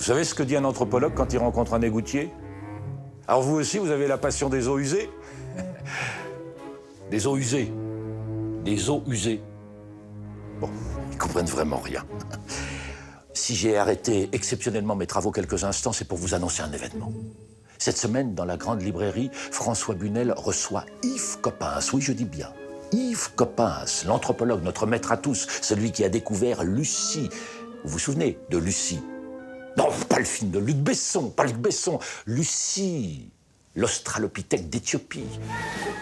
Vous savez ce que dit un anthropologue quand il rencontre un égouttier Alors vous aussi, vous avez la passion des eaux usées Des eaux usées. Des eaux usées. Bon, ils comprennent vraiment rien. Si j'ai arrêté exceptionnellement mes travaux quelques instants, c'est pour vous annoncer un événement. Cette semaine, dans la grande librairie, François Bunel reçoit Yves Coppens. Oui, je dis bien. Yves Coppens, l'anthropologue, notre maître à tous, celui qui a découvert Lucie. Vous vous souvenez de Lucie non, pas le film de Luc Besson, pas Luc Besson. Lucie, l'Australopithèque d'Éthiopie.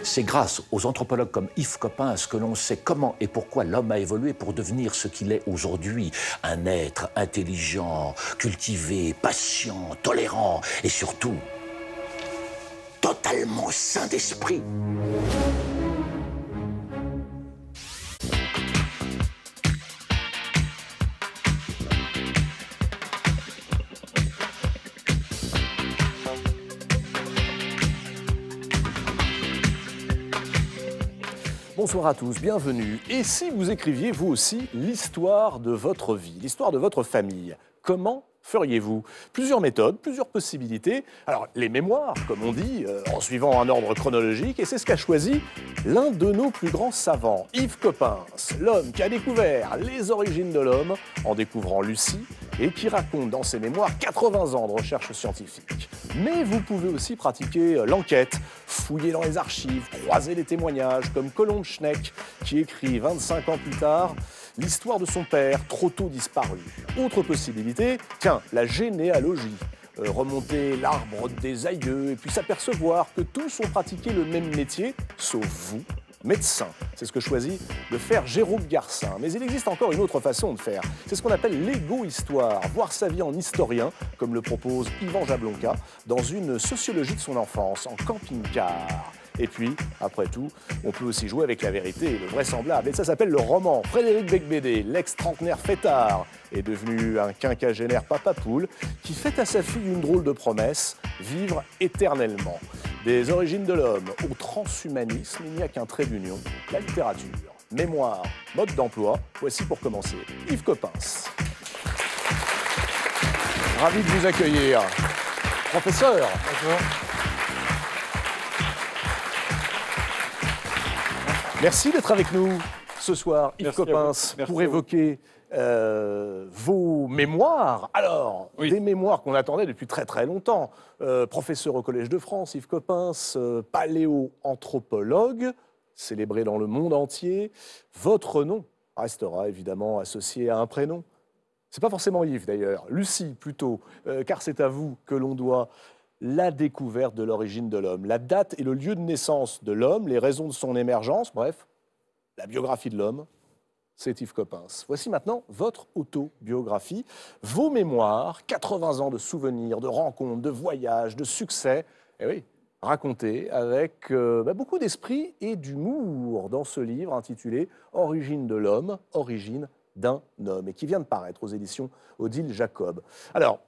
C'est grâce aux anthropologues comme Yves Coppins que l'on sait comment et pourquoi l'homme a évolué pour devenir ce qu'il est aujourd'hui, un être intelligent, cultivé, patient, tolérant et surtout totalement sain d'esprit. Bonsoir à tous, bienvenue. Et si vous écriviez vous aussi l'histoire de votre vie, l'histoire de votre famille, comment feriez-vous Plusieurs méthodes, plusieurs possibilités. Alors, les mémoires, comme on dit, euh, en suivant un ordre chronologique, et c'est ce qu'a choisi l'un de nos plus grands savants, Yves Coppens, l'homme qui a découvert les origines de l'homme en découvrant Lucie et qui raconte dans ses mémoires 80 ans de recherche scientifique. Mais vous pouvez aussi pratiquer euh, l'enquête, fouiller dans les archives, croiser les témoignages, comme Colomb Schneck, qui écrit 25 ans plus tard l'histoire de son père, trop tôt disparu. Autre possibilité, tiens, la généalogie. Euh, remonter l'arbre des aïeux et puis s'apercevoir que tous ont pratiqué le même métier, sauf vous, médecin. C'est ce que choisit de faire Jérôme Garcin. Mais il existe encore une autre façon de faire. C'est ce qu'on appelle l'égo-histoire, voir sa vie en historien, comme le propose Yvan Jablonka, dans une sociologie de son enfance, en camping-car. Et puis, après tout, on peut aussi jouer avec la vérité et le vraisemblable. Et ça s'appelle le roman. Frédéric Becbédé, l'ex-trentenaire fêtard, est devenu un quinquagénaire papa poule qui fait à sa fille une drôle de promesse vivre éternellement. Des origines de l'homme au transhumanisme, il n'y a qu'un trait d'union la littérature. Mémoire, mode d'emploi, voici pour commencer Yves Coppins. Ravi de vous accueillir. Professeur. Bonjour. Merci d'être avec nous ce soir, Yves Coppens, pour évoquer euh, vos mémoires. Alors, des mémoires qu'on attendait depuis très très longtemps. Euh, professeur au Collège de France, Yves Coppens, euh, paléoanthropologue, célébré dans le monde entier. Votre nom restera évidemment associé à un prénom. C'est pas forcément Yves d'ailleurs, Lucie plutôt, car c'est à vous que l'on doit la découverte de l'origine de l'homme, la date et le lieu de naissance de l'homme, les raisons de son émergence, bref, la biographie de l'homme, c'est Yves Coppens. Voici maintenant votre autobiographie, vos mémoires, 80 ans de souvenirs, de rencontres, de voyages, de succès. Eh racontés avec euh, bah, beaucoup d'esprit et d'humour dans ce livre intitulé Origine de l'homme, origine d'un homme, et qui vient de paraître aux éditions Odile Jacob. Alors,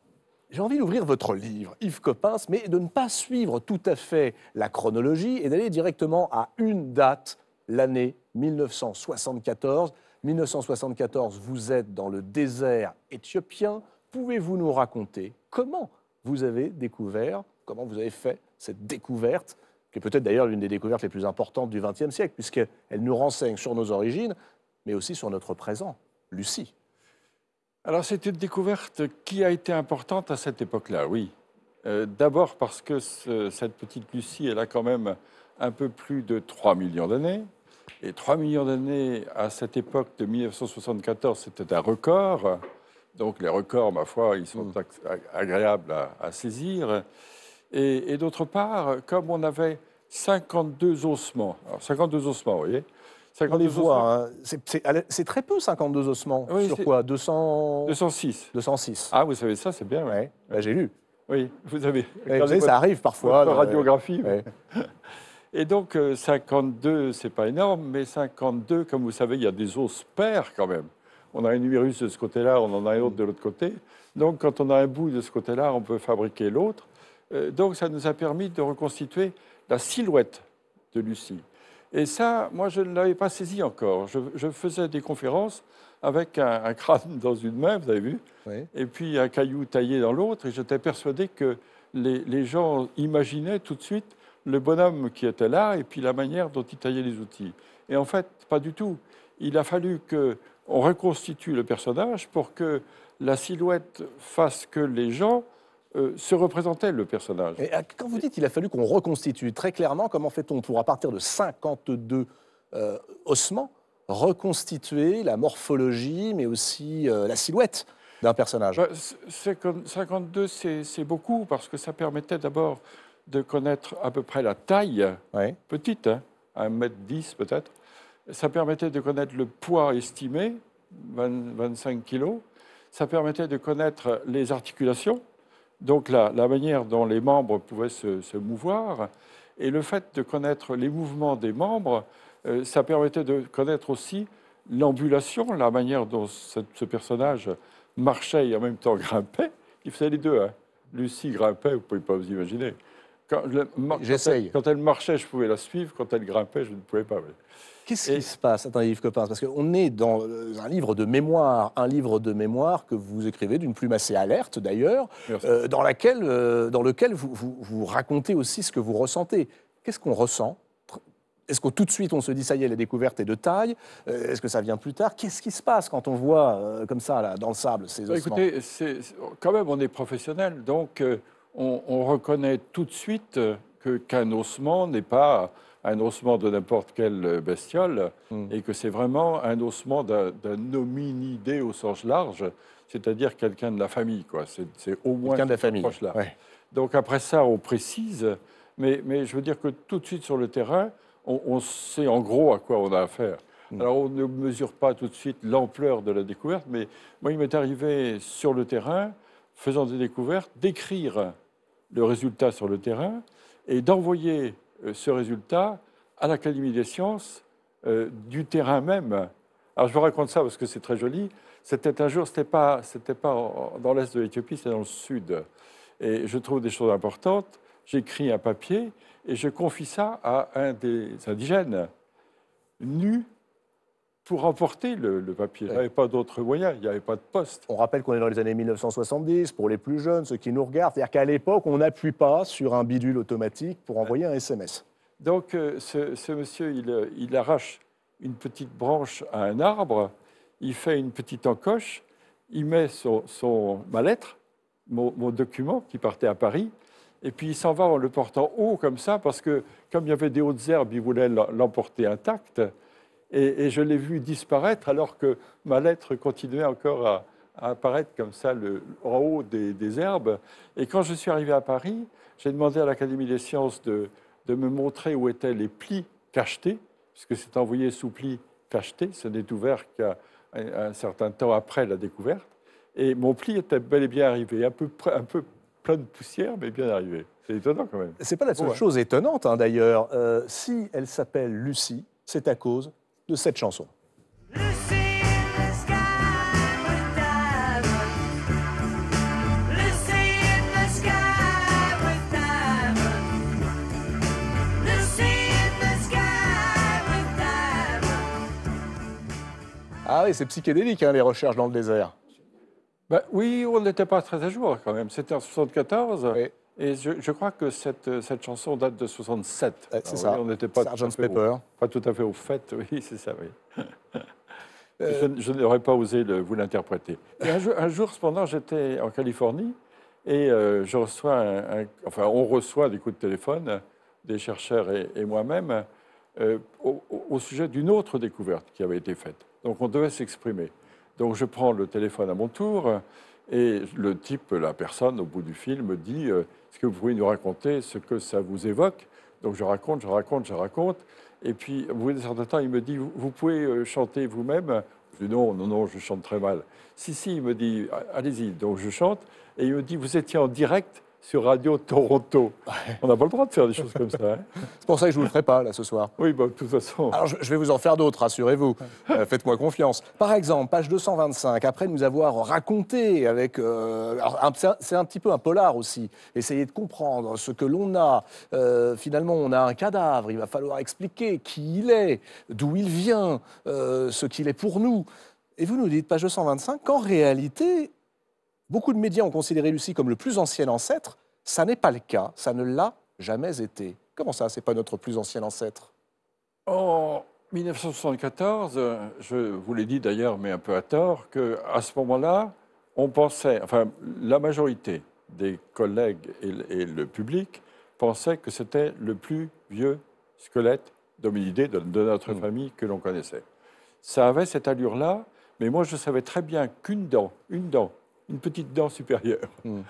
j'ai envie d'ouvrir votre livre, Yves Coppens, mais de ne pas suivre tout à fait la chronologie et d'aller directement à une date, l'année 1974. 1974, vous êtes dans le désert éthiopien. Pouvez-vous nous raconter comment vous avez découvert, comment vous avez fait cette découverte, qui est peut-être d'ailleurs l'une des découvertes les plus importantes du XXe siècle, puisqu'elle nous renseigne sur nos origines, mais aussi sur notre présent Lucie. Alors c'est une découverte qui a été importante à cette époque-là, oui. Euh, d'abord parce que cette petite Lucie, elle a quand même un peu plus de 3 millions d'années. Et 3 millions d'années à cette époque de 1974, c'était un record. Donc les records, ma foi, ils sont mmh. agréables à, saisir. Et, d'autre part, comme on avait 52 ossements, 52 ossements, vous voyez, on les voit. C'est très peu, 52 ossements. sur quoi 200... 206. 206. Ah, vous savez ça, c'est bien. Bah, j'ai lu. Oui, vous avez. ça arrive parfois. La radiographie. Et donc, 52, euh, c'est pas énorme, mais 52, comme vous savez, il y a des os paires quand même. On a un virus de ce côté-là, on en a un autre de l'autre côté. Donc, quand on a un bout de ce côté-là, on peut fabriquer l'autre. Euh, donc, ça nous a permis de reconstituer la silhouette de Lucie. Et ça, moi, je ne l'avais pas saisi encore. Je, faisais des conférences avec un, crâne dans une main, vous avez vu, et puis un caillou taillé dans l'autre, et j'étais persuadé que les, les, gens imaginaient tout de suite le bonhomme qui était là et puis la manière dont il taillait les outils. Et en fait, pas du tout. Il a fallu qu'on reconstitue le personnage pour que la silhouette fasse que les gens euh, se représentait le personnage. Et euh, quand vous dites qu'il a fallu qu'on reconstitue, très clairement, comment fait-on pour, à partir de 52 euh, ossements, reconstituer la morphologie, mais aussi la silhouette d'un personnage 52, bah, c'est, beaucoup, parce que ça permettait d'abord de connaître à peu près la taille, petite, 1m10 hein, peut-être. Ça permettait de connaître le poids estimé, 25 kg. Ça permettait de connaître les articulations, donc la, la, manière dont les membres pouvaient se, mouvoir et le fait de connaître les mouvements des membres, euh, ça permettait de connaître aussi l'ambulation, la manière dont ce, personnage marchait et en même temps grimpait. Il faisait les deux. Hein. Lucie grimpait, vous pouvez pas vous imaginer. Quand, J'essaye. Quand, elle, marchait, je pouvais la suivre. Quand elle grimpait, je ne pouvais pas. Qu'est-ce qui se passe Attendez, Yves passe parce qu'on est dans euh, un livre de mémoire, un livre de mémoire que vous écrivez d'une plume assez alerte d'ailleurs, euh, dans, laquelle, euh, dans lequel vous, vous, racontez aussi ce que vous ressentez. Qu'est-ce qu'on ressent est-ce que tout de suite on se dit ça y est, la découverte est de taille Est-ce que ça vient plus tard Qu'est-ce qui se passe quand on voit comme ça là, dans le sable ces bah, ossements Écoutez, c'est, quand même on est professionnel, donc on, reconnaît tout de suite que, qu'un ossement n'est pas un ossement de n'importe quelle bestiole, mm. et que c'est vraiment un ossement d'un, hominidé au sens large, c'est-à-dire quelqu'un de la famille. Quoi. C'est, au moins quelqu'un de la famille. Proche-là. Donc après ça, on précise, mais, mais, je veux dire que tout de suite sur le terrain, on, sait en gros à quoi on a affaire. Mm. Alors on ne mesure pas tout de suite l'ampleur de la découverte, mais moi il m'est arrivé sur le terrain, faisant des découvertes, d'écrire le résultat sur le terrain et d'envoyer euh, ce résultat à l'Académie des sciences euh, du terrain même. Alors je vous raconte ça parce que c'est très joli. C'était un jour, c'était pas, c'était pas dans l'est de l'Éthiopie, c'était dans le sud. Et je trouve des choses importantes. J'écris un papier et je confie ça à un des indigènes, nu pour emporter le, papier. Il n'y avait pas d'autre moyen, il n'y avait pas de poste. On rappelle qu'on est dans les années 1970, pour les plus jeunes, ceux qui nous regardent. C'est-à-dire qu'à l'époque, on n'appuie pas sur un bidule automatique pour envoyer un SMS. Donc euh, ce, monsieur, euh, il, arrache une petite branche à un arbre, il fait une petite encoche, il met son, son ma lettre, mon, mon document qui partait à Paris, et puis il s'en va en le portant haut comme ça, parce que comme il y avait des hautes herbes, il voulait l'emporter intact et, je l'ai vu disparaître alors que ma lettre continuait encore à, apparaître comme ça le, en haut des, herbes. Et quand je suis arrivé à Paris, j'ai demandé à l'Académie des sciences de, me montrer où étaient les plis cachetés, puisque c'est envoyé sous plis cachetés, ce n'est ouvert qu'à un, certain temps après la découverte. Et mon pli était bel et bien arrivé, un peu, un peu plein de poussière, mais bien arrivé. C'est étonnant quand même. C'est pas la seule chose étonnante hein, d'ailleurs. Euh, si elle s'appelle Lucie, c'est à cause de cette chanson. Ah oui, c'est psychédélique, hein, les recherches dans le désert. Bah, oui, on n'était pas très à jour quand même. C'était en 74. Et je, crois que cette, cette chanson date de 67. Eh, c'est ça. on n'était pas pas tout à fait au fait, oui, c'est ça, oui. Euh. Je, n'aurais pas osé vous l'interpréter. Un, jour, cependant, j'étais en Californie et euh, je reçois, un, enfin, on reçoit des coups de téléphone, des chercheurs et, moi-même, euh, au, au, sujet d'une autre découverte qui avait été faite. Donc, on devait s'exprimer. Donc, je prends le téléphone à mon tour et le type, la personne au bout du fil, me dit est-ce que vous pouvez nous raconter ce que ça vous évoque Donc je raconte, je raconte, je raconte. Et puis, vous bout certain temps, il me dit, vous pouvez euh, chanter vous-même Je dis, non, non, non, je chante très mal. Si, si, il me dit, allez-y. Donc je chante. Et il me dit, vous étiez en direct sur Radio Toronto. On n'a pas le droit de faire des choses comme ça. Hein. c'est pour ça que je ne vous le ferai pas, là, ce soir. Oui, bah, de toute façon. Alors, je, vais vous en faire d'autres, rassurez-vous. Euh, faites-moi confiance. Par exemple, page 225, après nous avoir raconté avec. Euh, c'est un petit peu un polar aussi. Essayez de comprendre ce que l'on a. Euh, finalement, on a un cadavre. Il va falloir expliquer qui il est, d'où il vient, ce qu'il est pour nous. Et vous nous dites, page 225, qu'en réalité, Beaucoup de médias ont considéré Lucie comme le plus ancien ancêtre. Ça n'est pas le cas, ça ne l'a jamais été. Comment ça, c'est pas notre plus ancien ancêtre En 1974, je vous l'ai dit d'ailleurs, mais un peu à tort, que à ce moment-là, on pensait, enfin, la majorité des collègues et, le public pensaient que c'était le plus vieux squelette d'hominidé de, notre mmh. famille que l'on connaissait. Ça avait cette allure-là, mais moi je savais très bien qu'une dent, une dent une petite dent supérieure, une hmm.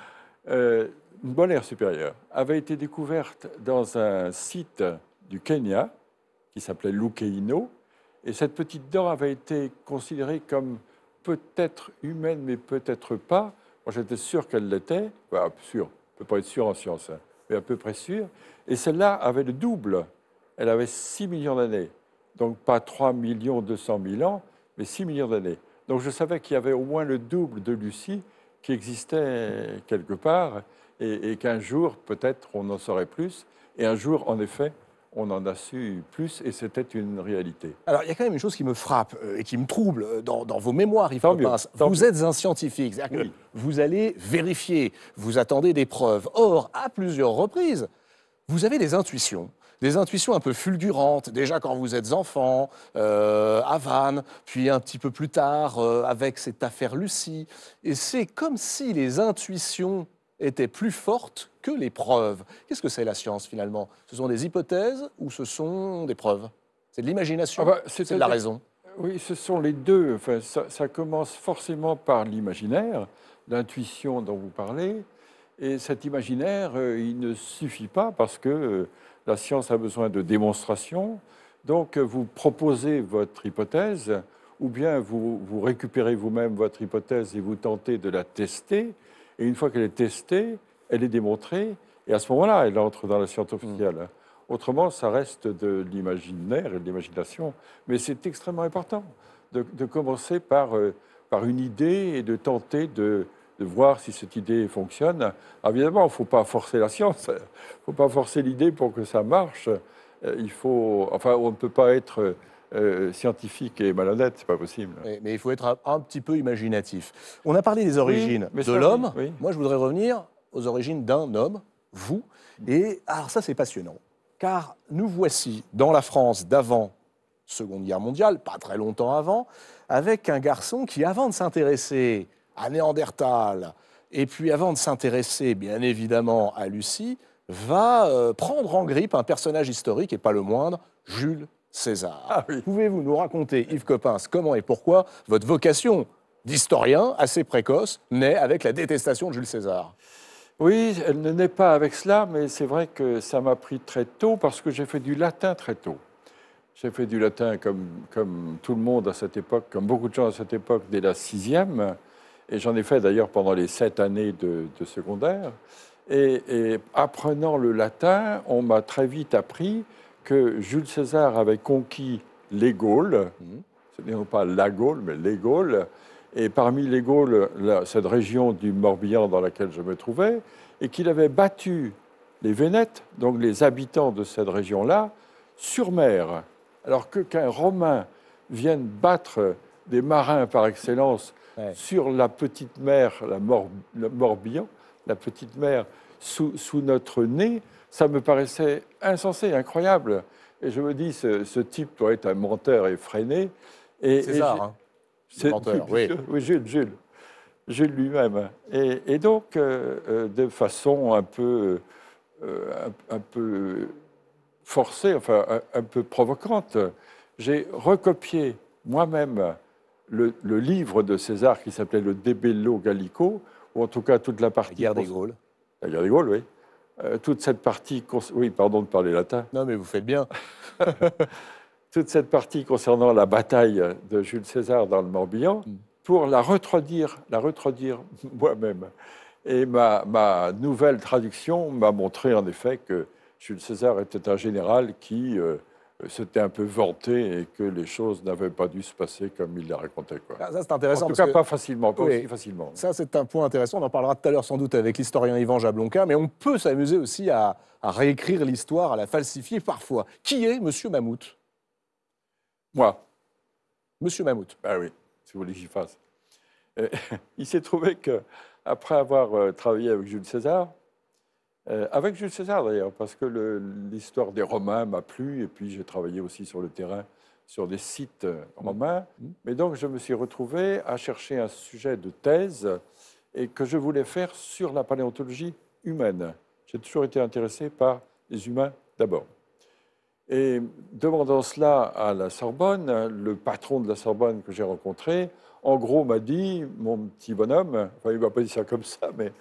euh, une molaire supérieure, avait été découverte dans un site du Kenya qui s'appelait Lukeino. Et cette petite dent avait été considérée comme peut-être humaine, mais peut-être pas. Moi, j'étais sûr qu'elle l'était. Enfin, sûr, on ne peut pas être sûr en science, hein, mais à peu près sûr. Et celle-là avait le double. Elle avait 6 millions d'années. Donc, pas 3 millions 200 000 ans, mais 6 millions d'années. Donc je savais qu'il y avait au moins le double de Lucie qui existait quelque part et, qu'un jour, peut-être, on en saurait plus. Et un jour, en effet, on en a su plus et c'était une réalité. Alors, il y a quand même une chose qui me frappe euh, et qui me trouble euh, dans, vos mémoires, Yves Vous êtes un scientifique, vous allez vérifier, vous attendez des preuves. Or, à plusieurs reprises, vous avez des intuitions des intuitions un peu fulgurantes, déjà quand vous êtes enfant, euh, à Vannes, puis un petit peu plus tard euh, avec cette affaire Lucie. Et c'est comme si les intuitions étaient plus fortes que les preuves. Qu'est-ce que c'est la science finalement Ce sont des hypothèses ou ce sont des preuves C'est de l'imagination, ah bah, c'est de la raison. Euh, oui, ce sont les deux. Enfin, ça, commence forcément par l'imaginaire, l'intuition dont vous parlez. Et cet imaginaire, euh, il ne suffit pas parce que la science a besoin de démonstration, Donc, vous proposez votre hypothèse, ou bien vous, récupérez vous-même votre hypothèse et vous tentez de la tester. Et une fois qu'elle est testée, elle est démontrée, et à ce moment-là, elle entre dans la science officielle. Mm. Autrement, ça reste de l'imaginaire et de l'imagination, mais c'est extrêmement important de, commencer par, euh, par une idée et de tenter de, de voir si cette idée fonctionne. Évidemment, il ne faut pas forcer la science, il ne faut pas forcer l'idée pour que ça marche. Euh, il faut, enfin, on ne peut pas être euh, scientifique et malhonnête, c'est pas possible. Mais, il faut être un, petit peu imaginatif. On a parlé des origines de l'homme. Moi, je voudrais revenir aux origines d'un homme, vous. Et alors ça, c'est passionnant, car nous voici dans la France d'avant Seconde Guerre mondiale, pas très longtemps avant, avec un garçon qui, avant de s'intéresser à Néandertal, et puis avant de s'intéresser bien évidemment à Lucie, va euh, prendre en grippe un personnage historique, et pas le moindre, Jules César. Ah Pouvez-vous nous raconter, Yves Coppens, comment et pourquoi votre vocation d'historien assez précoce naît avec la détestation de Jules César Oui, elle ne naît pas avec cela, mais c'est vrai que ça m'a pris très tôt parce que j'ai fait du latin très tôt. J'ai fait du latin comme, comme tout le monde à cette époque, comme beaucoup de gens à cette époque, dès la sixième et j'en ai fait d'ailleurs pendant les sept années de, secondaire. Et, apprenant le latin, on m'a très vite appris que Jules César avait conquis les Gaules, mmh. ce n'est pas la Gaule, mais les Gaules, et parmi les Gaules, cette région du Morbihan dans laquelle je me trouvais, et qu'il avait battu les Vénètes, donc les habitants de cette région-là, sur mer. Alors que qu'un Romain vienne battre des marins par excellence sur la petite mère, la le Morbihan, la petite mère, sous, notre nez, ça me paraissait insensé, incroyable. Et je me dis, ce, type doit être un menteur effréné. Et, César, hein, menteur, oui. oui. Jules, Jules. Jules lui-même. Et, donc, euh, euh, de façon un peu, euh, un, peu forcée, enfin un, un peu provocante, j'ai recopié moi-même le, livre de César qui s'appelait Le Debello Gallico, ou en tout cas toute la partie. La guerre des Gaules. La guerre des Gaules, oui. Euh, toute cette partie. Oui, pardon de parler latin. Non, mais vous faites bien. toute cette partie concernant la bataille de Jules César dans le Morbihan, mm. pour la retredire, la retredire moi-même. Et ma, nouvelle traduction m'a montré en effet que Jules César était un général qui. Euh, euh, c'était un peu vanté et que les choses n'avaient pas dû se passer comme il les racontait. Quoi. Ah, ça, c'est intéressant. En tout cas, pas facilement, pas oui. facilement. Ça, c'est un point intéressant. On en parlera tout à l'heure sans doute avec l'historien Yvan Jablonka, mais on peut s'amuser aussi à, réécrire l'histoire, à la falsifier parfois. Qui est Monsieur Mammouth Moi. Monsieur Mammouth Ah oui, si vous voulez que j'y fasse. Euh, il s'est trouvé que, après avoir euh, travaillé avec Jules César, euh, avec Jules César d'ailleurs, parce que l'histoire des Romains m'a plu, et puis j'ai travaillé aussi sur le terrain, sur des sites euh, romains. Mm. Mm. Mais donc je me suis retrouvé à chercher un sujet de thèse et que je voulais faire sur la paléontologie humaine. J'ai toujours été intéressé par les humains d'abord. Et demandant cela à la Sorbonne, le patron de la Sorbonne que j'ai rencontré, en gros m'a dit, mon petit bonhomme, enfin il va pas dire ça comme ça, mais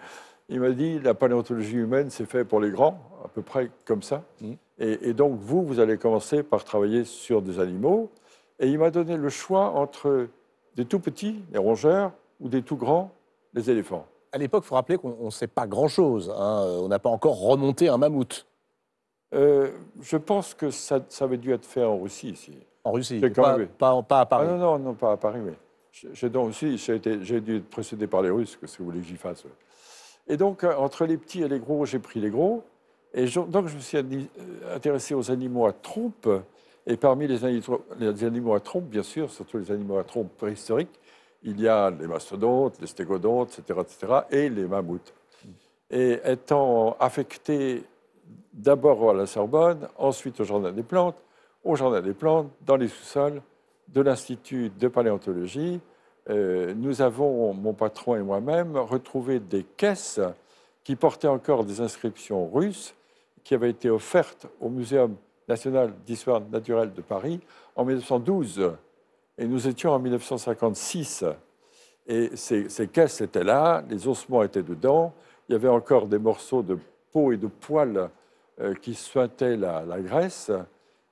il m'a dit, la paléontologie humaine, c'est fait pour les grands, à peu près comme ça. Mm. Et, donc, vous, vous allez commencer par travailler sur des animaux. Et il m'a donné le choix entre des tout petits, les rongeurs, ou des tout grands, les éléphants. À l'époque, il faut rappeler qu'on ne sait pas grand-chose. Hein. Euh, on n'a pas encore remonté un mammouth. Euh, je pense que ça, avait dû être fait en Russie, ici. En Russie, pas, pas, à Paris. Ah, non, non, non, pas à Paris, j'ai dû être précédé par les Russes, que si vous voulez que j'y fasse. Et donc, euh, entre les petits et les gros, j'ai pris les gros. Et donc, je me suis euh, intéressé aux animaux à trompe. Et parmi les animaux, les animaux à trompe, bien sûr, surtout les animaux à trompe préhistoriques, il y a les mastodontes, les stégodontes, etc., etc., et les mammouths. Et étant affecté d'abord à la Sorbonne, ensuite au Jardin des plantes, au Jardin des plantes, dans les sous-sols de l'Institut de paléontologie, euh, nous avons, mon patron et moi-même, retrouvé des caisses qui portaient encore des inscriptions russes qui avaient été offertes au Muséum national d'histoire naturelle de Paris en 1912. Et nous étions en 1956. Et ces, caisses étaient là, les ossements étaient dedans, il y avait encore des morceaux de peau et de poils euh, qui suintaient la, la Grèce.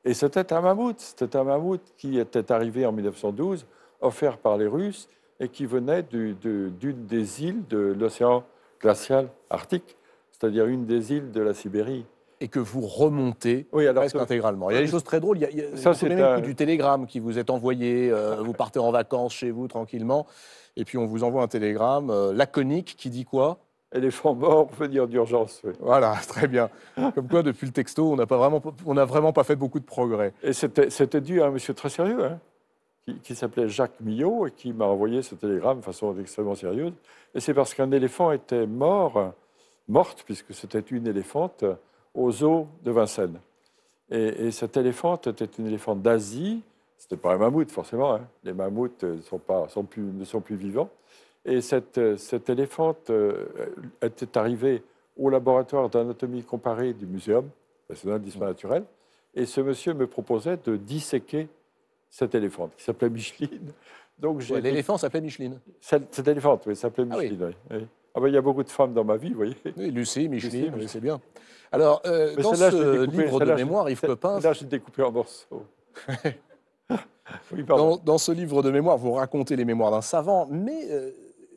Et c'était un mammouth, c'était un mammouth qui était arrivé en 1912 offert par les Russes et qui venait d'une des îles de l'océan glacial arctique, c'est-à-dire une des îles de la Sibérie et que vous remontez presque intégralement. Il y a des choses très drôles. Il y a, un... du télégramme qui vous est envoyé. Euh, vous partez en vacances chez vous tranquillement, et puis on vous envoie un télégramme euh, laconique qui dit quoi Éléphant mort, venir d'urgence. Oui. Voilà, très bien. Comme quoi, depuis le texto, on n'a vraiment, vraiment pas fait beaucoup de progrès. Et c'était dû à un monsieur très sérieux. Hein qui, s'appelait Jacques Millot et qui m'a envoyé ce télégramme de façon extrêmement sérieuse. Et c'est parce qu'un éléphant était mort, morte, puisque c'était une éléphante, aux eaux de Vincennes. Et, et cette éléphante était une éléphante d'Asie. C'était pas un mammouth, forcément. Hein. Les mammouths euh, sont pas, sont plus, ne sont plus vivants. Et cette, euh, cette éléphante euh, était arrivée au laboratoire d'anatomie comparée du Muséum national d'histoire naturelle. Et ce monsieur me proposait de disséquer cet éléphant qui s'appelait Micheline. Donc l'éléphant s'appelait Micheline. Cet éléphant, oui, s'appelait ah Micheline. oui. Ah ben, il y a beaucoup de femmes dans ma vie, vous voyez. Oui, Lucie, Micheline, c'est bien. Alors, euh, dans ce livre de mémoire, Yves Pepin. Là, j'ai découpé en morceaux. dans, dans, ce livre de mémoire, vous racontez les mémoires d'un savant, mais euh,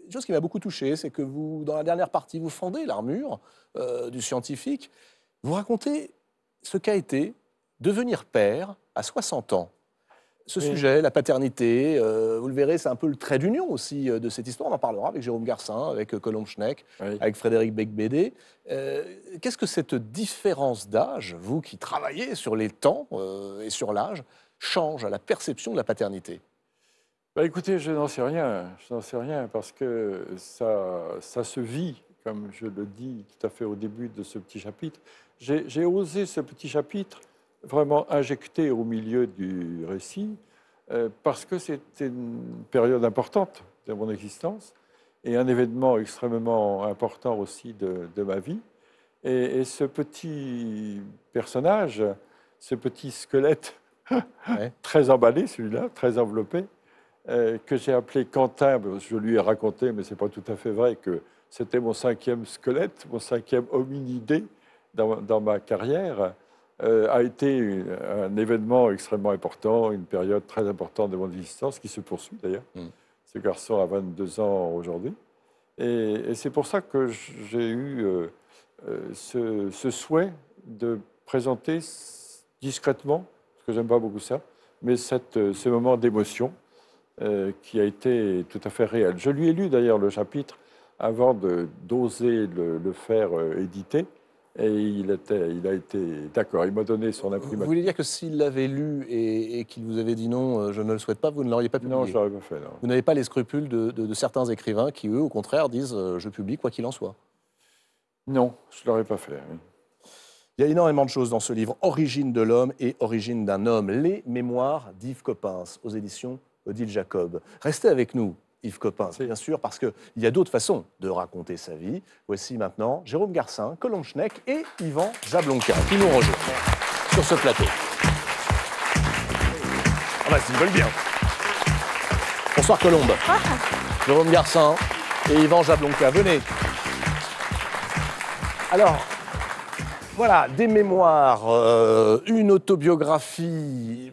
une chose qui m'a beaucoup touché, c'est que vous, dans la dernière partie, vous fendez l'armure euh, du scientifique. Vous racontez ce qu'a été devenir père à 60 ans ce sujet, la paternité, euh, vous le verrez, c'est un peu le trait d'union aussi euh, de cette histoire. On en parlera avec Jérôme Garcin, avec euh, Colomb Schneck, avec Frédéric Becbédé. Qu'est-ce que cette différence d'âge, vous qui travaillez sur les temps et sur l'âge, change à la perception de la paternité bah Écoutez, je n'en sais rien. Je n'en sais rien parce que ça, ça se vit, comme je le dis tout à fait au début de ce petit chapitre. J'ai osé ce petit chapitre vraiment injecté au milieu du récit, euh, parce que c'était une période importante de mon existence et un événement extrêmement important aussi de, ma vie. Et, ce petit personnage, ce petit squelette, très emballé celui-là, très enveloppé, euh, que j'ai appelé Quentin, je lui ai raconté, mais ce n'est pas tout à fait vrai, que c'était mon cinquième squelette, mon cinquième hominidé dans ma carrière. Euh, a été un événement extrêmement important, une période très importante de mon existence, qui se poursuit d'ailleurs. Mm. Ce garçon a 22 ans aujourd'hui. Et, c'est pour ça que j'ai eu euh, euh, ce, souhait de présenter discrètement, parce que j'aime pas beaucoup ça, mais ce moment d'émotion qui a été tout à fait réel. Je lui ai lu d'ailleurs le chapitre avant d'oser le, le, faire éditer. Et il, a été d'accord, il m'a donné son imprimante. Vous voulez dire que s'il l'avait lu et, qu'il vous avait dit non, euh, je ne le souhaite pas, vous ne l'auriez pas publié Non, je l'aurais pas fait, Vous n'avez pas les scrupules de, certains écrivains qui, eux, au contraire, disent euh, je publie quoi qu'il en soit Non, je ne l'aurais pas fait. Il y a énormément de choses dans ce livre, Origine de l'homme et Origine d'un homme, les mémoires d'Yves Coppens, aux éditions Odile Jacob. Restez avec nous, Yves Copin, bien sûr, parce qu'il y a d'autres façons de raconter sa vie. Voici maintenant Jérôme Garcin, Colomb Schneck et Yvan Jablonka qui nous rejoignent sur ce plateau. Ah bah, ils veulent bien. Bonsoir Colombe. Ah. Jérôme Garcin et Yvan Jablonka, venez. Alors, voilà, des mémoires, euh, une autobiographie,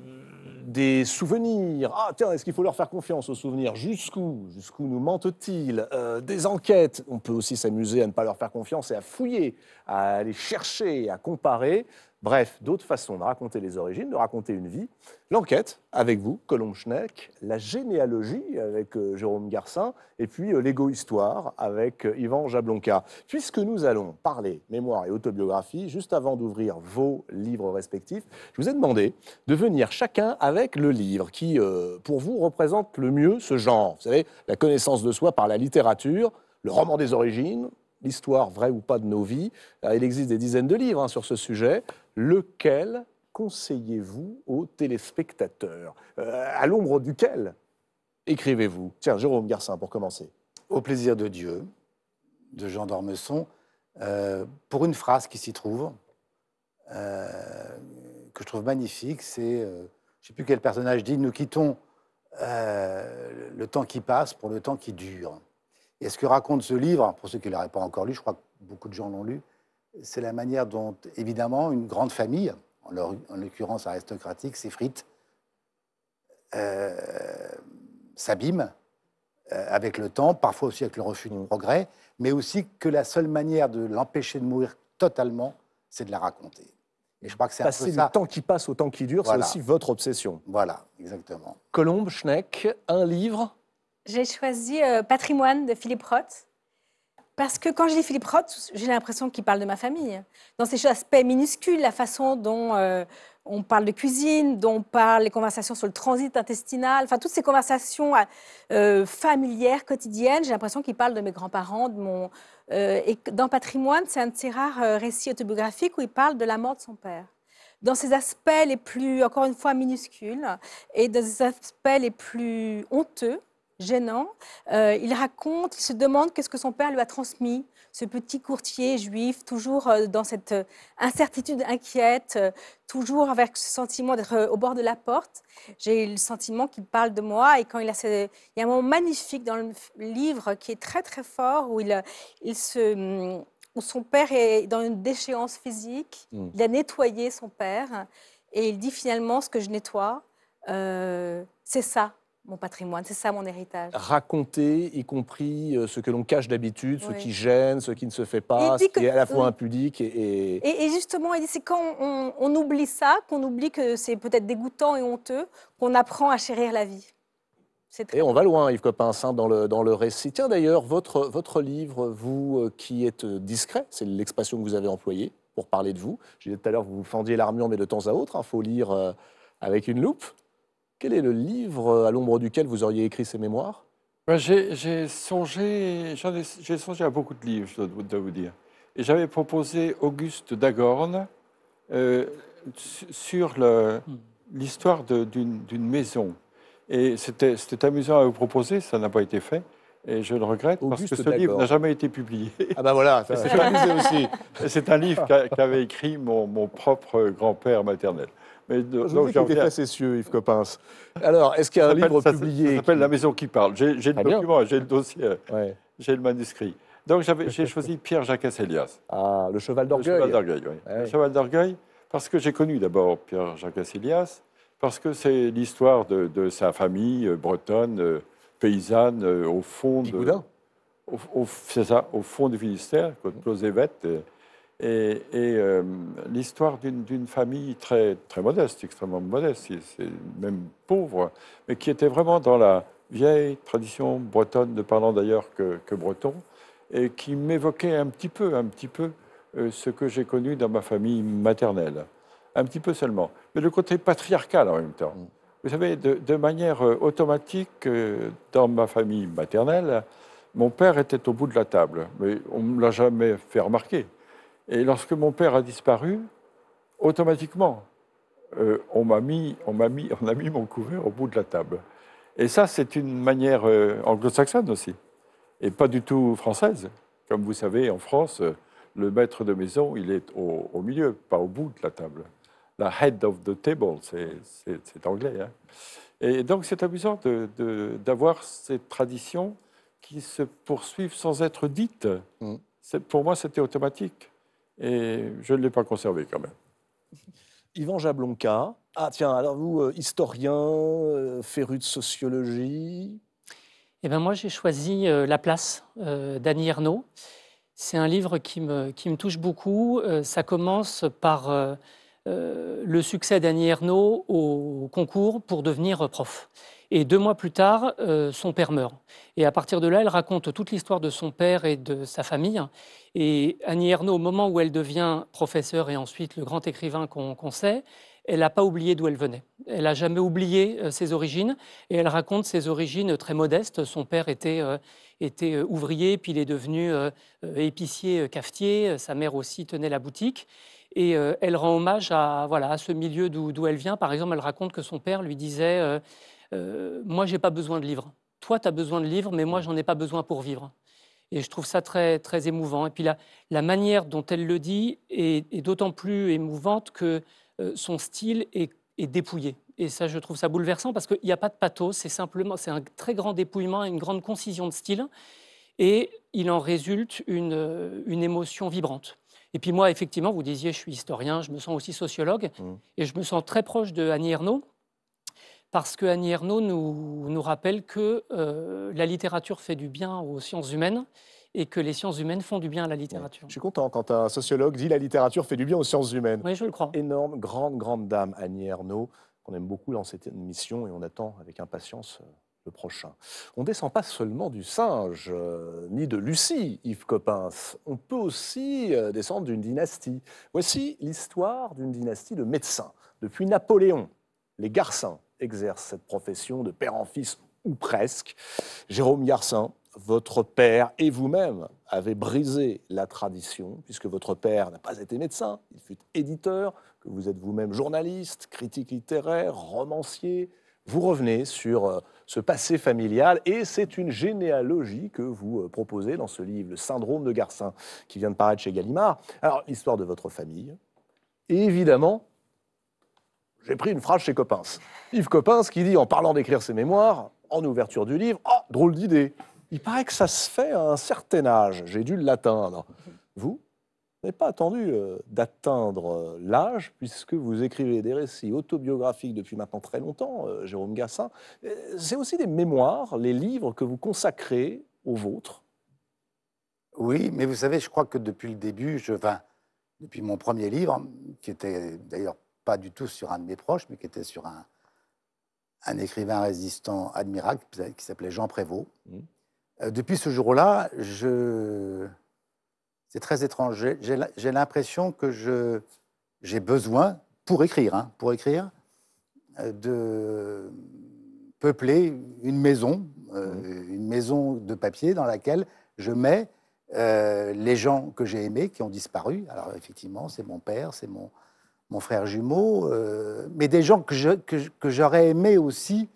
des souvenirs. Ah tiens, est-ce qu'il faut leur faire confiance aux souvenirs Jusqu'où Jusqu'où nous mentent-ils euh, Des enquêtes. On peut aussi s'amuser à ne pas leur faire confiance et à fouiller, à aller chercher, à comparer. Bref, d'autres façons de raconter les origines, de raconter une vie. L'enquête avec vous, Colombe Schneck, la généalogie avec euh, Jérôme Garcin, et puis euh, l'égo-histoire avec euh, Ivan Yvan Jablonka. Puisque nous allons parler mémoire et autobiographie, juste avant d'ouvrir vos livres respectifs, je vous ai demandé de venir chacun avec le livre qui, pour vous, représente le mieux ce genre. Vous savez, la connaissance de soi par la littérature, le roman des origines, l'histoire vraie ou pas de nos vies. Il existe des dizaines de livres hein, sur ce sujet lequel conseillez-vous aux téléspectateurs euh, À l'ombre duquel écrivez-vous Tiens, Jérôme Garcin, pour commencer. Au plaisir de Dieu, de Jean d'Ormesson, euh, pour une phrase qui s'y trouve, euh, que je trouve magnifique, c'est, je ne sais plus quel personnage dit, nous quittons le temps qui passe pour le temps qui dure. Et ce que raconte ce livre, pour ceux qui ne l'auraient pas encore lu, je crois que beaucoup de gens l'ont lu, c'est la manière dont, évidemment, une grande famille, en l'occurrence aristocratique, s'effrite, euh, s'abîme euh, avec le temps, parfois aussi avec le refus du progrès, mais aussi que la seule manière de l'empêcher de mourir totalement, c'est de la raconter. Et je crois que c'est un peu le temps qui passe au temps qui dure, c'est aussi votre obsession. Voilà, exactement. Colombe, Schneck, un livre J'ai choisi euh, Patrimoine de Philippe Roth parce que quand je lis Philippe Roth, j'ai l'impression qu'il parle de ma famille. Dans ces aspects minuscules, la façon dont euh, on parle de cuisine, dont on parle les conversations sur le transit intestinal, enfin toutes ces conversations euh, familières, quotidiennes, j'ai l'impression qu'il parle de mes grands-parents, de mon... Euh, et dans Patrimoine, c'est un de ses rares récits autobiographiques où il parle de la mort de son père dans ses aspects les plus, encore une fois, minuscules et dans ses aspects les plus honteux, gênant. Euh, il raconte, il se demande qu'est-ce que son père lui a transmis, ce petit courtier juif, toujours euh, dans cette euh, incertitude inquiète, toujours avec ce sentiment d'être au bord de la porte. J'ai le sentiment qu'il parle de moi et quand il a il y a un moment magnifique dans le livre qui est très très fort où il, se mm, où son père est dans une déchéance physique, mm. il a nettoyé son père et il dit finalement ce que je nettoie, c'est ça mon patrimoine, c'est ça mon héritage. Raconter, y compris euh, ce que l'on cache d'habitude, ce qui gêne, ce qui ne se fait pas, ce qui est à la fois impudique et... Et... et... justement, c'est quand on, oublie ça, qu'on oublie que c'est peut-être dégoûtant et honteux, qu'on apprend à chérir la vie. Et on va loin, Yves Copins, dans, le, récit. Tiens, d'ailleurs, votre, votre livre, vous euh, qui êtes euh, discret, c'est l'expression que vous avez employée pour parler de vous. Je disais tout à l'heure, vous vous fendiez l'armure, mais de temps à autre, il hein, faut lire avec une loupe. Quel est le livre euh, à l'ombre duquel vous auriez écrit ces mémoires ben, J'ai songé, à beaucoup de livres, je dois vous dire. Et j'avais proposé Auguste Dagorne euh, sur l'histoire d'une maison. Et c'était amusant à vous proposer, ça n'a pas été fait. Et je le regrette parce que ce livre n'a jamais été publié. Ah ben voilà, c'est aussi. C'est un livre qu'avait écrit mon propre grand-père maternel. Mais de, je donc, était facétieux, Yves Coppens. Alors, est-ce qu'il y a un livre publié Ça s'appelle La Maison qui parle. J'ai le ah, document, j'ai le dossier, euh, j'ai le manuscrit. Donc, j'ai choisi Pierre-Jacques Asselias. Ah, le cheval d'orgueil. Le cheval d'orgueil, oui. Le cheval d'orgueil, parce que j'ai connu d'abord Pierre-Jacques Asselias, parce que c'est l'histoire de, sa famille euh, bretonne, euh, paysanne, au fond de... au, C'est ça, au fond du Finistère, côte Plozévette. Mm et, euh, l'histoire d'une famille très, très modeste, extrêmement modeste, même pauvre, mais qui était vraiment dans la vieille tradition bretonne, ne parlant d'ailleurs que, breton, et qui m'évoquait un petit peu, un petit peu euh, ce que j'ai connu dans ma famille maternelle, un petit peu seulement, mais le côté patriarcal en même temps. Mm. Vous savez, de, manière euh, automatique, dans ma famille maternelle, mon père était au bout de la table, mais on ne me l'a jamais fait remarquer. Et lorsque mon père a disparu, automatiquement, euh, on m'a mis, on m'a mis, on a mis mon couvert au bout de la table. Et ça, c'est une manière euh, anglo-saxonne aussi, et pas du tout française. Comme vous savez, en France, le maître de maison, il est au, milieu, pas au bout de la table. La head of the table, c'est anglais. Hein. Et donc, c'est amusant d'avoir ces traditions qui se poursuivent sans être dites. Mm. Pour moi, c'était automatique et je ne l'ai pas conservé quand même. Yvan Jablonka. Ah tiens, alors vous, euh, historien, euh, féru de sociologie. Eh ben moi, j'ai choisi euh, La place d'Annie Ernaud. C'est un livre qui me, qui me touche beaucoup. ça commence par euh, le succès d'Annie Ernaux au concours pour devenir prof. Et deux mois plus tard, euh, son père meurt. Et à partir de là, elle raconte toute l'histoire de son père et de sa famille. Et Annie Ernaux, au moment où elle devient professeure et ensuite le grand écrivain qu'on sait, elle n'a pas oublié d'où elle venait. Elle n'a jamais oublié euh, ses origines et elle raconte ses origines très modestes. Son père était, ouvrier, puis il est devenu épicier, cafetier. Sa mère aussi tenait la boutique. Et euh, elle rend hommage à, ce milieu d'où elle vient. Par exemple, elle raconte que son père lui disait euh, euh, Moi, j'ai pas besoin de livres. Toi, tu as besoin de livres, mais moi, j'en ai pas besoin pour vivre. Et je trouve ça très, très émouvant. Et puis la, manière dont elle le dit est, d'autant plus émouvante que son style est, dépouillé. Et ça, je trouve ça bouleversant parce qu'il n'y a pas de pathos, c'est simplement un très grand dépouillement, une grande concision de style. Et il en résulte une émotion vibrante. Et puis moi, effectivement, vous disiez, je suis historien, je me sens aussi sociologue, mm. et je me sens très proche de Annie Ernaux, parce que Annie Ernaux nous, nous rappelle que euh, la littérature fait du bien aux sciences humaines, et que les sciences humaines font du bien à la littérature. Je suis content quand un sociologue dit la littérature fait du bien aux sciences humaines. Oui, je le crois. Énorme, grande, grande dame, Annie Ernaux, qu'on aime beaucoup dans cette émission, et on attend avec impatience euh, prochain. On ne descend pas seulement du singe, euh, ni de Lucie, Yves Coppens. On peut aussi euh, descendre d'une dynastie. Voici l'histoire d'une dynastie de médecins. Depuis Napoléon, les Garcins exercent cette profession de père en fils, ou presque. Jérôme Garcin, votre père et vous-même avez brisé la tradition, puisque votre père n'a pas été médecin, il fut éditeur, que vous êtes vous-même journaliste, critique littéraire, romancier. Vous revenez sur euh, ce passé familial. Et c'est une généalogie que vous euh, proposez dans ce livre, Le syndrome de Garcin, qui vient de paraître chez Gallimard. Alors, l'histoire de votre famille. Et évidemment, j'ai pris une phrase chez Coppens. Yves Coppens qui dit, en parlant d'écrire ses mémoires, en ouverture du livre, oh, drôle d'idée. Il paraît que ça se fait à un certain âge. J'ai dû l'atteindre. Vous pas attendu euh, d'atteindre euh, l'âge, puisque vous écrivez des récits autobiographiques depuis maintenant très longtemps, euh, Jérôme Gassin. C'est aussi des mémoires, les livres que vous consacrez aux vôtres. Oui, mais vous savez, je crois que depuis le début, je, enfin, depuis mon premier livre, qui était d'ailleurs pas du tout sur un de mes proches, mais qui était sur un, un écrivain résistant admirable qui s'appelait Jean Prévost. Mmh. depuis ce jour-là, je, c'est très étrange. J'ai l'impression que j'ai besoin, pour écrire, hein, pour écrire, euh, de peupler une maison, euh, une maison de papier dans laquelle je mets euh, les gens que j'ai aimés qui ont disparu. Alors effectivement, c'est mon père, c'est mon, frère jumeau, mais des gens que, j'aurais aimé aussi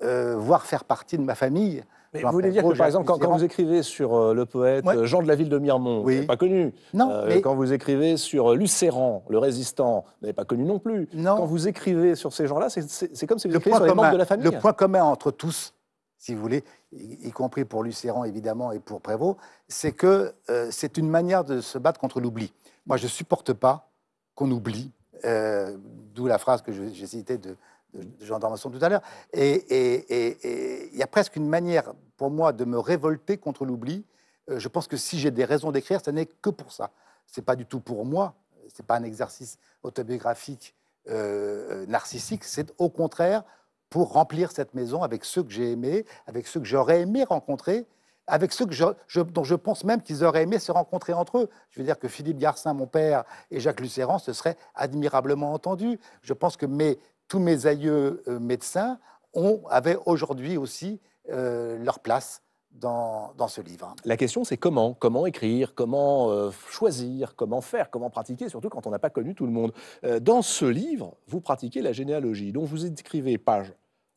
voir faire partie de ma famille vous voulez dire que, par exemple, quand, vous écrivez sur euh, le poète euh, Jean de la Ville de miremont vous n'avez pas connu. Non. Euh, quand vous écrivez sur Lucéran, le résistant, vous n'avez pas connu non plus. Non. Quand vous écrivez sur ces gens-là, c'est comme si vous le écriviez sur les membres de la famille. Le point commun entre tous, si vous voulez, y, compris pour Lucéran évidemment et pour Prévost, c'est que c'est une manière de se battre contre l'oubli. Moi, je supporte pas qu'on oublie, d'où la phrase que j'ai citée de de gendarmerie tout à l'heure. Et il y a presque une manière pour moi de me révolter contre l'oubli. Euh, je pense que si j'ai des raisons d'écrire, ce n'est que pour ça. C'est pas du tout pour moi. n'est pas un exercice autobiographique euh, narcissique. C'est au contraire pour remplir cette maison avec ceux que j'ai aimés, avec ceux que j'aurais aimé rencontrer, avec ceux que je, dont je pense même qu'ils auraient aimé se rencontrer entre eux. Je veux dire que Philippe Garcin, mon père, et Jacques Lucéran se seraient admirablement entendus. Je pense que mes tous mes aïeux euh, médecins ont, avaient aujourd'hui aussi euh, leur place dans, dans, ce livre. La question, c'est comment Comment écrire Comment euh, choisir Comment faire Comment pratiquer Surtout quand on n'a pas connu tout le monde. dans ce livre, vous pratiquez la généalogie. dont vous écrivez page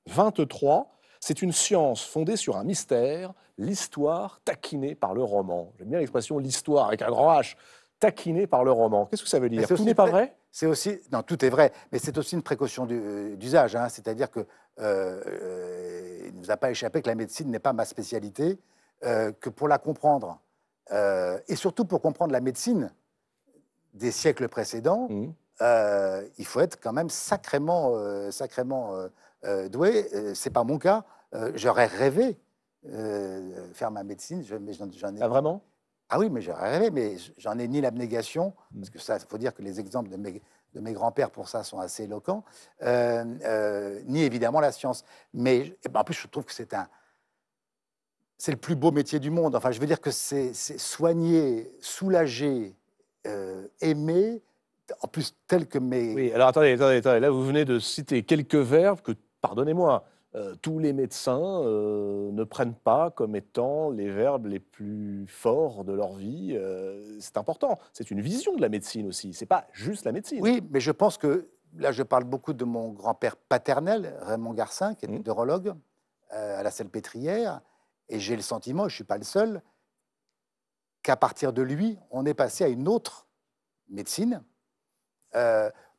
23. C'est une science fondée sur un mystère, l'histoire taquinée par le roman. J'aime bien l'expression l'histoire avec un grand H, taquinée par le roman. Qu'est-ce que ça veut dire Tout n'est pas vrai c'est aussi, non, tout est vrai, mais c'est aussi une précaution euh, d'usage. Hein. C'est-à-dire que euh, euh, il ne nous a pas échappé que la médecine n'est pas ma spécialité, que pour la comprendre, et surtout pour comprendre la médecine des siècles précédents, mmh. il faut être quand même sacrément, sacrément doué. C'est pas mon cas. J'aurais rêvé faire ma médecine, mais j'en ai. Ah, vraiment ah oui, mais j'ai rêvé, mais j'en ai ni l'abnégation, mm. parce que ça, faut dire que les exemples de mes, de mes grands-pères pour ça sont assez éloquents, euh, euh, ni évidemment la science. Mais ben, en plus, je trouve que c'est un. C'est le plus beau métier du monde. Enfin, je veux dire que c'est soigner, soulager, euh, aimer, en plus tel que mes. Oui, alors attendez, attendez, attendez. Là, vous venez de citer quelques verbes que, pardonnez-moi, euh, tous les médecins euh, ne prennent pas comme étant les verbes les plus forts de leur vie. Euh, c'est important. C'est une vision de la médecine aussi. n'est pas juste la médecine. Oui, mais je pense que là, je parle beaucoup de mon grand-père paternel, Raymond Garcin, qui est neurologue mmh. à la Salpêtrière, et j'ai le sentiment, je ne suis pas le seul, qu'à partir de lui, on est passé à une autre médecine.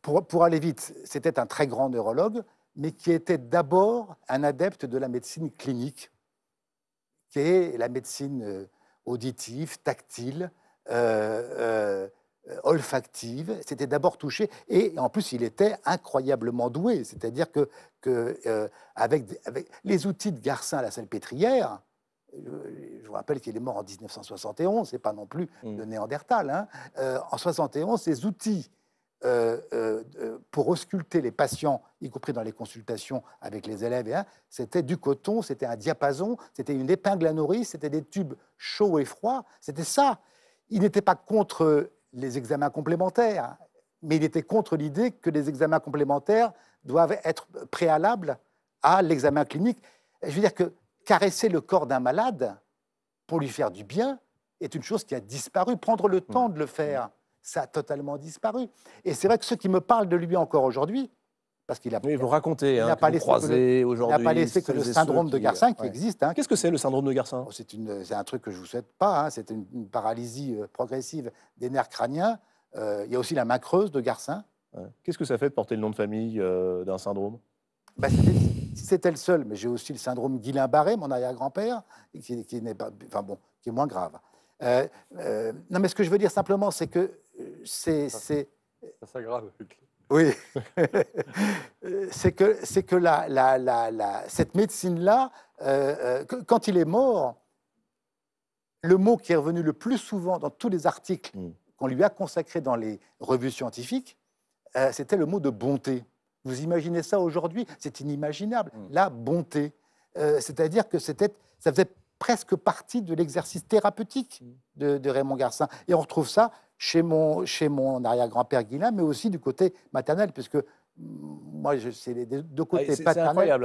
pour aller vite, c'était un très grand neurologue mais qui était d'abord un adepte de la médecine clinique, qui est la médecine euh, auditive, tactile, euh, euh, olfactive. C'était d'abord touché, et en plus, il était incroyablement doué. C'est-à-dire que, avec, les outils de Garcin à la Salpêtrière, je vous rappelle qu'il est mort en 1971, c'est pas non plus mm. le Néandertal. Hein, en 71, ces outils euh, euh, euh, pour ausculter les patients, y compris dans les consultations avec les élèves, c'était du coton, c'était un diapason, c'était une épingle à nourrice, c'était des tubes chauds et froids, c'était ça. Il n'était pas contre les examens complémentaires, mais il était contre l'idée que les examens complémentaires doivent être préalables à l'examen clinique. Je veux dire que caresser le corps d'un malade pour lui faire du bien est une chose qui a disparu. Prendre le mmh. temps de le faire ça a totalement disparu. Et c'est vrai que ceux qui me parlent de lui encore aujourd'hui, parce qu'il a, vous racontez, hein, il n'a pas, laissé que le syndrome de euh, Garcin qui existe. Hein. Qu'est-ce que c'est le syndrome de Garcin oh, C'est un truc que je vous souhaite pas. Hein. C'est une, paralysie euh, progressive des nerfs crâniens. Euh, il y a aussi la main creuse de Garcin. Qu'est-ce que ça fait de porter le nom de famille d'un syndrome bah, Si c'était le seul, mais j'ai aussi le syndrome Guillain-Barré, mon arrière-grand-père, qui n'est pas, enfin bon, qui est moins grave. non, mais ce que je veux dire simplement, c'est que c'est. Ça Oui. c'est que, c'est que la, la, la, la cette médecine-là, euh, euh, quand il est mort, le mot qui est revenu le plus souvent dans tous les articles mm. qu'on lui a consacrés dans les revues scientifiques, euh, c'était le mot de bonté. Vous imaginez ça aujourd'hui C'est inimaginable. Mm. La bonté. c'est-à-dire que c'était, ça faisait presque partie de l'exercice thérapeutique mm. de, Raymond Garcin. Et on retrouve ça chez mon, chez mon arrière-grand-père Guillaume, mais aussi du côté maternel, puisque moi, c'est les deux côtés ah, et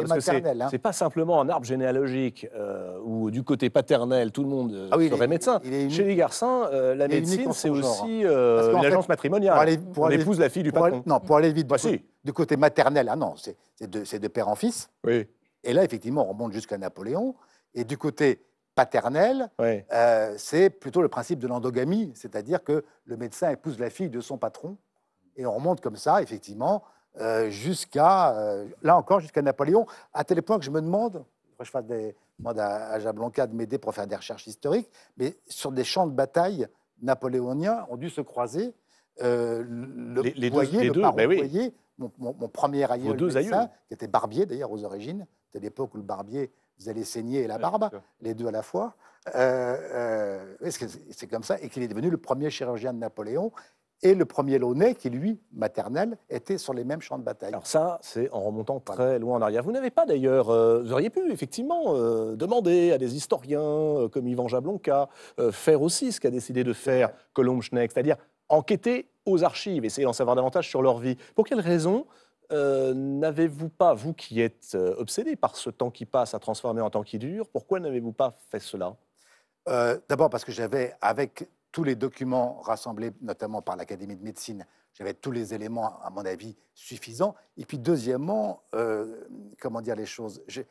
maternel. Hein. C'est pas simplement un arbre généalogique euh, où du côté paternel, tout le monde euh, ah serait médecin. Chez les garçons, euh, la médecine, c'est aussi une euh, agence matrimoniale. Pour la fille du patron. non, pour aller vite, De bah, du, côté maternel, ah non, c'est de, père en fils. Oui. Et là, effectivement, on remonte jusqu'à Napoléon. Et du côté paternelle, euh, c'est plutôt le principe de l'endogamie, c'est-à-dire que le médecin épouse la fille de son patron, et on remonte comme ça, effectivement, euh, jusqu'à, euh, là encore, jusqu'à Napoléon, à tel point que je me demande, je fasse des demandes à, à Jablonka de m'aider pour faire des recherches historiques, mais sur des champs de bataille napoléoniens ont dû se croiser le les, le deux, ben mon, premier aïeul, médecin, qui était barbier d'ailleurs aux origines, c'était l'époque où le barbier vous allez saigner et la barbe, les deux à la fois. Euh, euh, c'est comme ça, et qu'il est devenu le premier chirurgien de Napoléon et le premier Launay, qui lui, maternel, était sur les mêmes champs de bataille. Alors ça, c'est en remontant très loin en arrière. Vous n'avez pas d'ailleurs, euh, vous auriez pu effectivement demander à des historiens comme Yvan Jablonka, faire aussi ce qu'a décidé de faire colomb Schneck, c'est-à-dire enquêter aux archives, essayer d'en savoir davantage sur leur vie. Pour quelles raisons euh, n'avez-vous pas, vous qui êtes euh, obsédé par ce temps qui passe à transformer en temps qui dure, pourquoi n'avez-vous pas fait cela euh, D'abord parce que j'avais, avec tous les documents rassemblés, notamment par l'Académie de médecine, j'avais tous les éléments, à mon avis, suffisants. Et puis, deuxièmement, comment dire les choses je,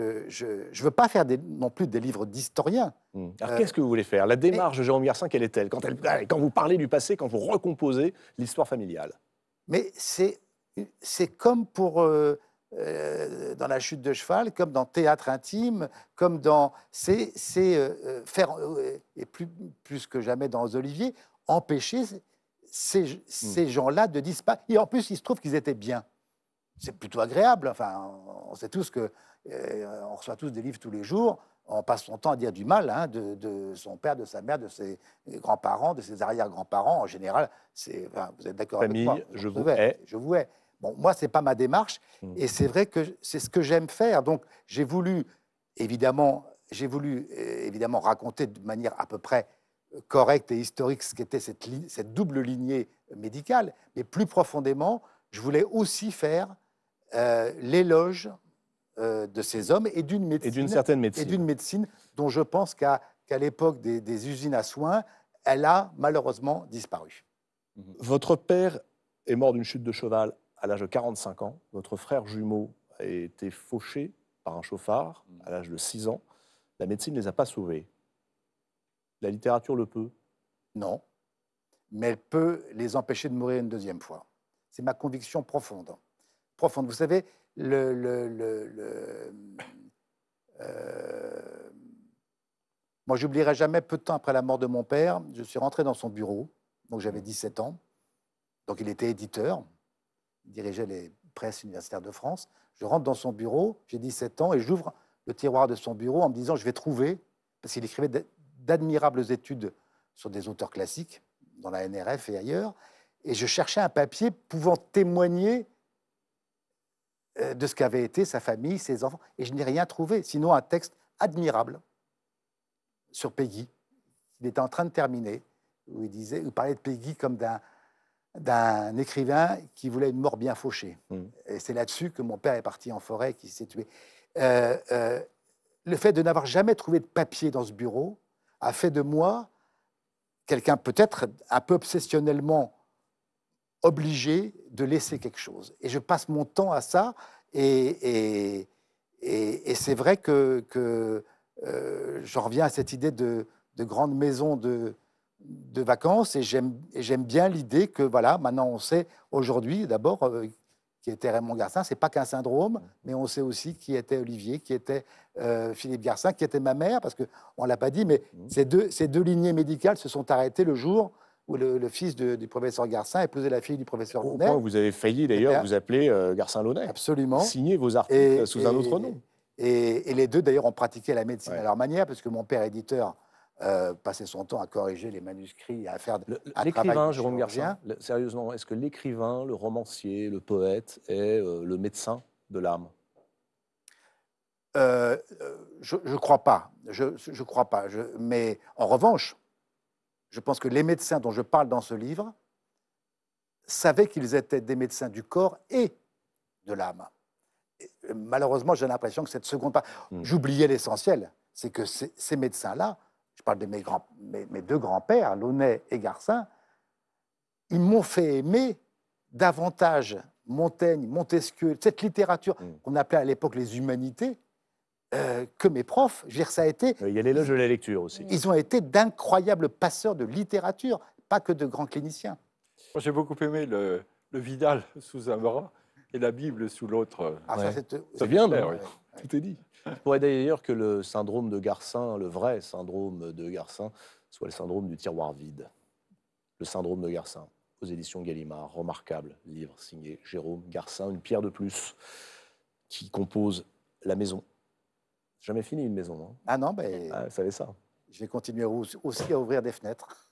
ne veux pas faire non plus des livres d'historiens. Hmm. Alors, qu'est-ce que vous voulez faire La démarche de Jérôme Garcin, quelle est-elle quand, elle, quand vous parlez du passé, quand vous recomposez l'histoire familiale Mais c'est c'est comme pour euh, euh, dans la chute de cheval, comme dans théâtre intime, comme dans c'est euh, faire et plus plus que jamais dans Olivier empêcher ces, hmm. gens-là de disparaître. Et en plus, il se trouve qu'ils étaient bien. C'est plutôt agréable. Enfin, on sait tous que on reçoit tous des livres tous les jours on passe son temps à dire du mal hein, de, son père, de sa mère, de ses grands-parents, de ses arrière-grands-parents. En général, c'est, vous êtes d'accord avec moi Je vous, vous Je vous hais. Bon, moi, ce n'est pas ma démarche, mmh. et c'est vrai que c'est ce que j'aime faire. Donc, j'ai voulu, évidemment, j'ai voulu euh, évidemment raconter de manière à peu près euh, correcte et historique ce qu'était cette, double lignée médicale, mais plus profondément, je voulais aussi faire euh, l'éloge de ces hommes et d'une médecine. Et d'une certaine médecine. d'une médecine dont je pense qu'à l'époque des usines à soins, elle a malheureusement disparu. Mmh. Votre père est mort d'une chute de cheval à l'âge de 45 ans, votre frère jumeau a été fauché par un chauffard mm. à l'âge de 6 ans. La médecine ne les a pas sauvés. La littérature le peut Non. Mais elle peut les empêcher de mourir une deuxième fois. C'est ma conviction profonde. Profonde. Vous savez, le, le, euh, moi, j'oublierai jamais, peu de temps après la mort de mon père, je suis rentré dans son bureau, donc j'avais 17 mm. ans, donc il était éditeur, dirigeait les presses universitaires de France. Je rentre dans son bureau, j'ai 17 ans, et j'ouvre le tiroir de son bureau en me disant, je vais trouver, parce qu'il écrivait d'admirables études sur des auteurs classiques, dans la NRF et ailleurs, et je cherchais un papier pouvant témoigner euh, de ce qu'avait été sa famille, ses enfants, et je n'ai rien trouvé, sinon un texte admirable sur Peggy. Il était en train de terminer, où il, disait, il parlait de Peggy comme d'un d'un écrivain qui voulait une mort bien fauchée. Hmm. Et c'est là-dessus que mon père est parti en forêt, qui s'est tué. Euh, euh, le fait de n'avoir jamais trouvé de papier dans ce bureau a fait de moi quelqu'un peut-être un peu obsessionnellement obligé de laisser quelque chose. Et je passe mon temps à ça. Et, et, c'est vrai que, que euh, j'en reviens à cette idée de, de grande maison de, de vacances et j'aime bien l'idée que, voilà, maintenant on sait aujourd'hui d'abord euh, qui était Raymond Garcin, c'est pas qu'un syndrome, mais on sait aussi qui était Olivier, qui était euh, Philippe Garcin, qui était ma mère, parce qu'on ne l'a pas dit, mais mmh. ces, deux, lignées médicales se sont arrêtées le jour où le, fils du professeur Garcin épousait la fille du professeur Au vous avez failli d'ailleurs eh vous appeler euh, Garcin-Launay. Absolument. Signer vos articles sous un autre nom. Et, les deux d'ailleurs ont pratiqué la médecine à leur manière, parce que mon père éditeur euh, passer son temps à corriger les manuscrits, à faire l'écrivain Jérôme Garcin. sérieusement, est-ce que l'écrivain, le romancier, le poète est euh, le médecin de l'âme euh, je ne crois pas. Je, je crois pas. mais en revanche, je pense que les médecins dont je parle dans ce livre savaient qu'ils étaient des médecins du corps et de l'âme. Malheureusement, j'ai l'impression que cette seconde part, hmm. j'oubliais l'essentiel, c'est que ces médecins-là je parle de mes, grands, mes, mes deux grands-pères, Launay et Garcin, ils m'ont fait aimer davantage Montaigne, Montesquieu, cette littérature mm. qu'on appelait à l'époque les humanités, euh, que mes profs. Je ça a été. Il y a l'éloge de la lecture aussi. Ils ont été d'incroyables passeurs de littérature, pas que de grands cliniciens. j'ai beaucoup aimé le, Vidal sous un bras et la Bible sous l'autre. Ah, euh, ça vient C'est bien, d'ailleurs. Tout est dit. Je pourrais d'ailleurs que le syndrome de Garcin, le vrai syndrome de Garcin, soit le syndrome du tiroir vide. Le syndrome de Garcin, aux éditions Gallimard, remarquable livre signé Jérôme Garcin, une pierre de plus qui compose la maison. Jamais fini une maison. Hein. ah non, ben, ah, ça ça. Je vais continuer aussi à ouvrir des fenêtres.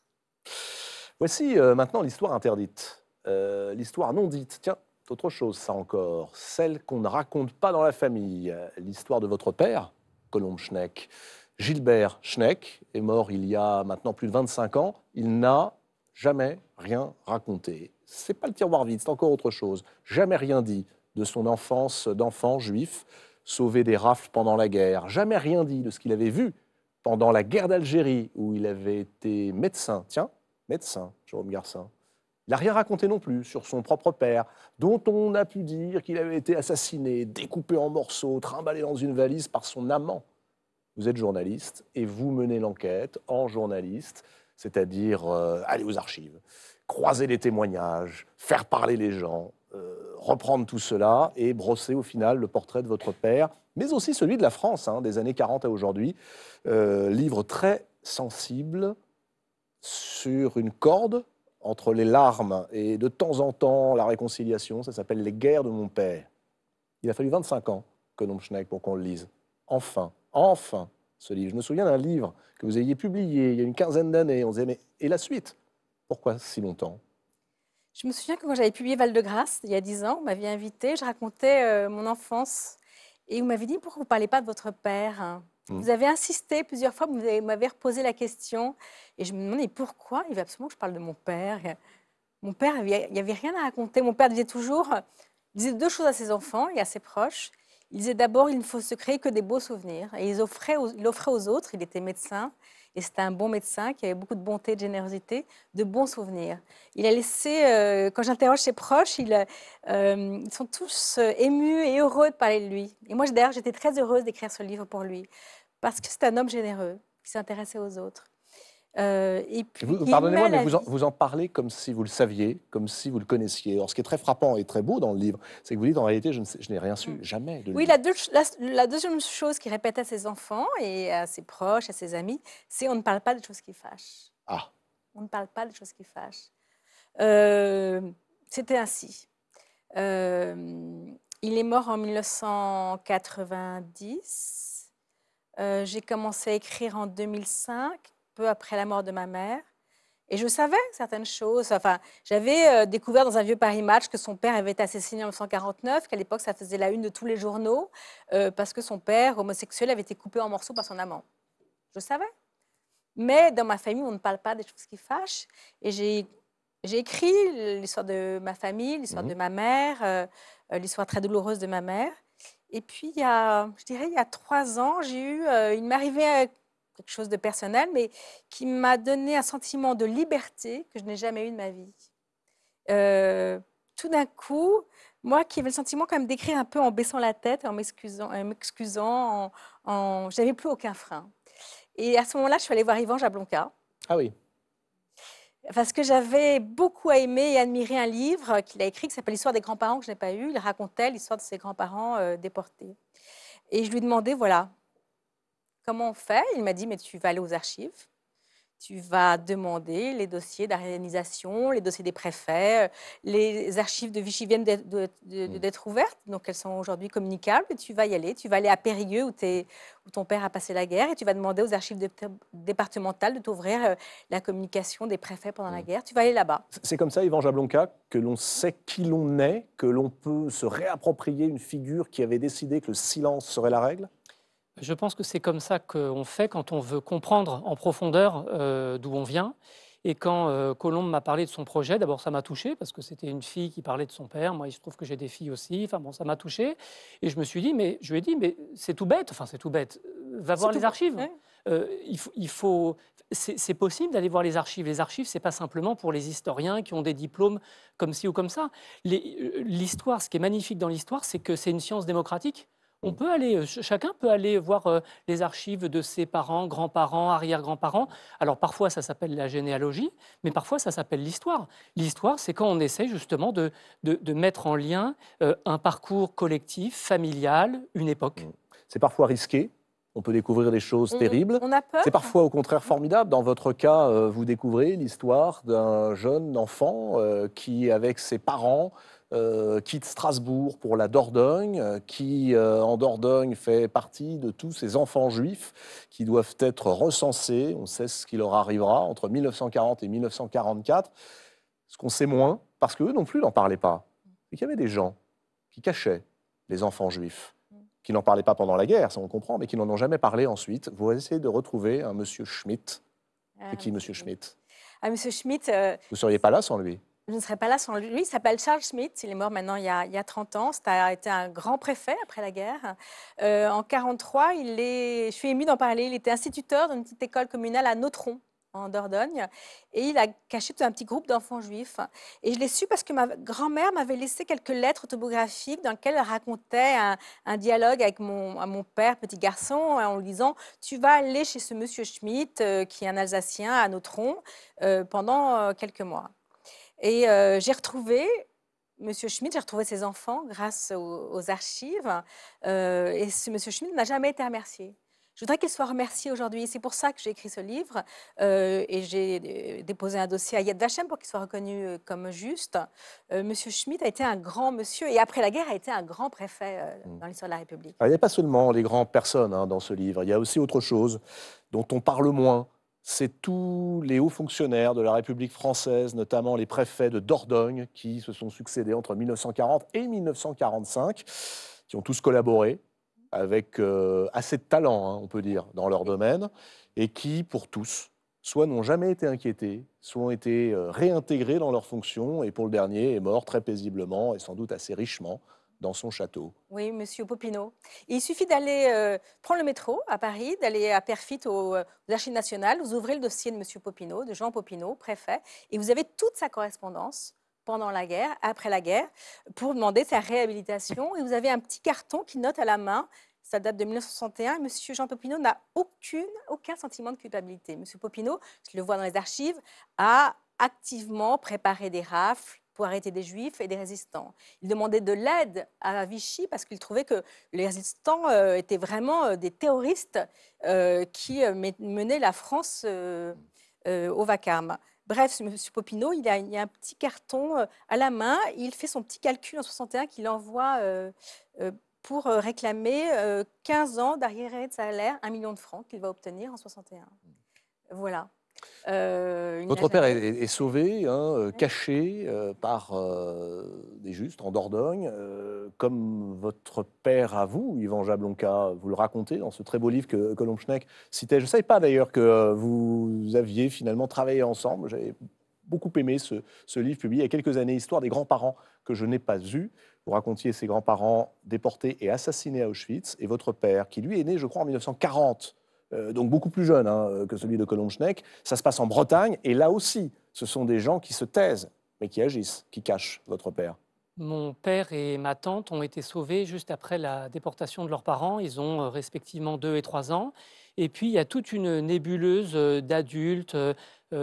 Voici euh, maintenant l'histoire interdite, euh, l'histoire non dite. Tiens, autre chose, ça encore, celle qu'on ne raconte pas dans la famille. L'histoire de votre père, Colombe Schneck. Gilbert Schneck est mort il y a maintenant plus de 25 ans. Il n'a jamais rien raconté. C'est pas le tiroir vide, c'est encore autre chose. Jamais rien dit de son enfance d'enfant juif, sauvé des rafles pendant la guerre. Jamais rien dit de ce qu'il avait vu pendant la guerre d'Algérie, où il avait été médecin. Tiens, médecin, Jérôme Garcin. Il n'a rien raconté non plus sur son propre père, dont on a pu dire qu'il avait été assassiné, découpé en morceaux, trimballé dans une valise par son amant. Vous êtes journaliste et vous menez l'enquête en journaliste, c'est-à-dire euh, aller aux archives, croiser les témoignages, faire parler les gens, euh, reprendre tout cela et brosser au final le portrait de votre père, mais aussi celui de la France hein, des années 40 à aujourd'hui. Euh, livre très sensible sur une corde entre les larmes et de temps en temps la réconciliation. Ça s'appelle Les guerres de mon père. Il a fallu 25 ans que Schneck pour qu'on le lise. Enfin, enfin, ce livre. Je me souviens d'un livre que vous aviez publié il y a une quinzaine d'années. On se disait, mais et la suite Pourquoi si longtemps Je me souviens que quand j'avais publié Val-de-Grâce, il y a 10 ans, on m'avait invité, je racontais euh, mon enfance. Et vous m'avez dit, pourquoi vous ne parlez pas de votre père Mm. Vous avez insisté plusieurs fois, vous m'avez reposé la question. Et je me demandais pourquoi il veut absolument que je parle de mon père. Mon père, il n'y avait rien à raconter. Mon père disait toujours, il disait deux choses à ses enfants et à ses proches. Il disait d'abord, il ne faut se créer que des beaux souvenirs. Et il offrait il offrait aux autres, il était médecin, et c'était un bon médecin qui avait beaucoup de bonté, de générosité, de bons souvenirs. Il a laissé, euh, quand j'interroge ses proches, euh, euh, ils sont tous émus et heureux de parler de lui. Et moi, d'ailleurs, j'étais très heureuse d'écrire ce livre pour lui, parce que c'est un homme généreux qui s'intéressait aux autres. Euh, et puis, vous, pardonnez-moi, mais vous en, parlez comme si vous le saviez, comme si vous le connaissiez. Or, ce qui est très frappant et très beau dans le livre, c'est que vous dites en réalité, je, n'ai rien su, mm. jamais. oui, la, deuxième chose qu'il répète à ses enfants et à ses proches, à ses amis, c'est on ne parle pas de choses qui fâchent. Ah. On ne parle pas de choses qui fâchent. Euh, c'était ainsi. Euh, il est mort en 1990. j'ai commencé à écrire en 2005 peu après la mort de ma mère. Et je savais certaines choses. Enfin, j'avais euh, découvert dans un vieux Paris Match que son père avait été assassiné en 1949, qu'à l'époque, ça faisait la une de tous les journaux, euh, parce que son père, homosexuel, avait été coupé en morceaux par son amant. Je savais. Mais dans ma famille, on ne parle pas des choses qui fâchent. Et j'ai, écrit l'histoire de ma famille, l'histoire mmh. de ma mère, euh, l'histoire très douloureuse de ma mère. Et puis, il y a, je dirais, il y a trois ans, j'ai eu, il m'arrivait quelque chose de personnel, mais qui m'a donné un sentiment de liberté que je n'ai jamais eu de ma vie. Euh, tout d'un coup, moi qui avais le sentiment quand même d'écrire un peu en baissant la tête, en m'excusant, en m'excusant, en, j'avais plus aucun frein. Et à ce moment-là, je suis allée voir Yvan Jablonka. Ah oui. Parce que j'avais beaucoup aimé et admiré un livre qu'il a écrit qui s'appelle L'histoire des grands-parents que je n'ai pas eu. Il racontait l'histoire de ses grands-parents euh, déportés. Et je lui demandais, voilà, Comment on fait Il m'a dit, mais tu vas aller aux archives, tu vas demander les dossiers d'organisation, les dossiers des préfets, les archives de Vichy viennent d'être hmm. ouvertes, donc elles sont aujourd'hui communicables, et tu vas y aller. Tu vas aller à Périgueux, où, ton père a passé la guerre, et tu vas demander aux archives départementales de t'ouvrir euh, la communication des préfets pendant la hmm. guerre. Tu vas aller là-bas. C'est comme ça, Yvan Jablonka, que l'on sait qui l'on est, que l'on peut se réapproprier une figure qui avait décidé que le silence serait la règle je pense que c'est comme ça qu'on fait quand on veut comprendre en profondeur euh, d'où on vient. Et quand euh, Colombe m'a parlé de son projet, d'abord ça m'a touché parce que c'était une fille qui parlait de son père. Moi, il se trouve que j'ai des filles aussi. Enfin bon, ça m'a touché. Et je me suis dit, mais je lui ai dit, mais c'est tout bête. Enfin, c'est tout bête. Va voir les archives. Euh, il, faut, c'est possible d'aller voir les archives. Les archives, c'est pas simplement pour les historiens qui ont des diplômes comme ci ou comme ça. L'histoire, ce qui est magnifique dans l'histoire, c'est que c'est une science démocratique. On peut aller, euh, chacun peut aller voir euh, les archives de ses parents, grands-parents, arrière-grands-parents. Alors parfois ça s'appelle la généalogie, mais parfois ça s'appelle l'histoire. L'histoire, c'est quand on essaie justement de, mettre en lien euh, un parcours collectif, familial, une époque. Mmh. C'est parfois risqué, on peut découvrir des choses on, terribles. C'est parfois au contraire formidable. Dans votre cas, vous découvrez l'histoire d'un jeune enfant qui, avec ses parents, euh, qui quitte Strasbourg pour la Dordogne, euh, qui euh, en Dordogne fait partie de tous ces enfants juifs qui doivent être recensés. On sait ce qui leur arrivera entre 1940 et 1944. Ce qu'on sait moins, parce qu'eux non plus n'en parlaient pas, Il y avait des gens qui cachaient les enfants juifs qui n'en parlaient pas pendant la guerre, ça on comprend, mais qui n'en ont jamais parlé ensuite. Vous essayez de retrouver un monsieur Schmidt. Ah, qui monsieur Schmidt Ah, monsieur Schmidt. Vous seriez pas là sans lui je ne serais pas là sans lui. Il s'appelle Charles Schmitt. Il est mort maintenant il y a, 30 ans. C'était été un grand préfet après la guerre. Euh, en 1943, je suis émue d'en parler, il était instituteur d'une petite école communale à Notron, en Dordogne. Et il a caché tout un petit groupe d'enfants juifs. Et je l'ai su parce que ma grand-mère m'avait laissé quelques lettres autobiographiques dans lesquelles elle racontait un, dialogue avec mon, père, petit garçon, hein, en lui disant Tu vas aller chez ce monsieur Schmitt, euh, qui est un Alsacien à Notron, euh, pendant quelques mois. Et euh, j'ai retrouvé Monsieur Schmitt, j'ai retrouvé ses enfants grâce aux, archives. Euh, et M. Monsieur Schmitt n'a jamais été remercié. Je voudrais qu'il soit remercié aujourd'hui. C'est pour ça que j'ai écrit ce livre euh, et j'ai déposé un dossier à Yad Vashem pour qu'il soit reconnu comme juste. M. monsieur Schmitt a été un grand monsieur et après la guerre a été un grand préfet mm. dans l'histoire de la République. Ah, il n'y a pas seulement les grandes personnes hein, dans ce livre, il y a aussi autre chose dont on parle moins c'est tous les hauts fonctionnaires de la République française, notamment les préfets de Dordogne, qui se sont succédés entre 1940 et 1945, qui ont tous collaboré avec euh, assez de talent, hein, on peut dire, dans leur domaine, et qui, pour tous, soit n'ont jamais été inquiétés, soit ont été euh, réintégrés dans leurs fonctions, et pour le dernier est mort très paisiblement et sans doute assez richement dans son château. Oui, monsieur Popineau. Il suffit d'aller euh, prendre le métro à Paris, d'aller à Perfit euh, aux, Archives nationales, vous ouvrez le dossier de monsieur Popineau, de Jean Popineau, préfet, et vous avez toute sa correspondance pendant la guerre, après la guerre, pour demander sa réhabilitation. Et vous avez un petit carton qui note à la main, ça date de 1961, monsieur Jean Popineau n'a aucune, aucun sentiment de culpabilité. Monsieur Popineau, je le vois dans les archives, a activement préparé des rafles, pour arrêter des juifs et des résistants. Il demandait de l'aide à Vichy parce qu'il trouvait que les résistants euh, étaient vraiment euh, des terroristes euh, qui menaient la France au vacarme. Bref, M. Popineau, il a, a, un petit carton à la main. Il fait son petit calcul en 61 qu'il envoie pour réclamer 15 ans d'arriérés de salaire, un million de francs qu'il va obtenir en 61. Voilà. Euh, votre père est, sauvé, hein, euh, caché euh, par des justes en Dordogne, comme votre père à vous, Yvan Jablonka, vous le racontez dans ce très beau livre que Colomb-Schneck citait. Je ne savais pas d'ailleurs que vous aviez finalement travaillé ensemble. J'avais beaucoup aimé ce, livre publié il y a quelques années, Histoire des grands-parents que je n'ai pas eu. Vous racontiez ses grands-parents déportés et assassinés à Auschwitz, et votre père, qui lui est né, je crois, en 1940 euh, donc beaucoup plus jeune hein, euh, que celui de colomb Ça se passe en Bretagne, et là aussi, ce sont des gens qui se taisent, mais qui agissent, qui cachent votre père. Mon père et ma tante ont été sauvés juste après la déportation de leurs parents. Ils ont euh, respectivement 2 et 3 ans. Et puis, il y a toute une nébuleuse d'adultes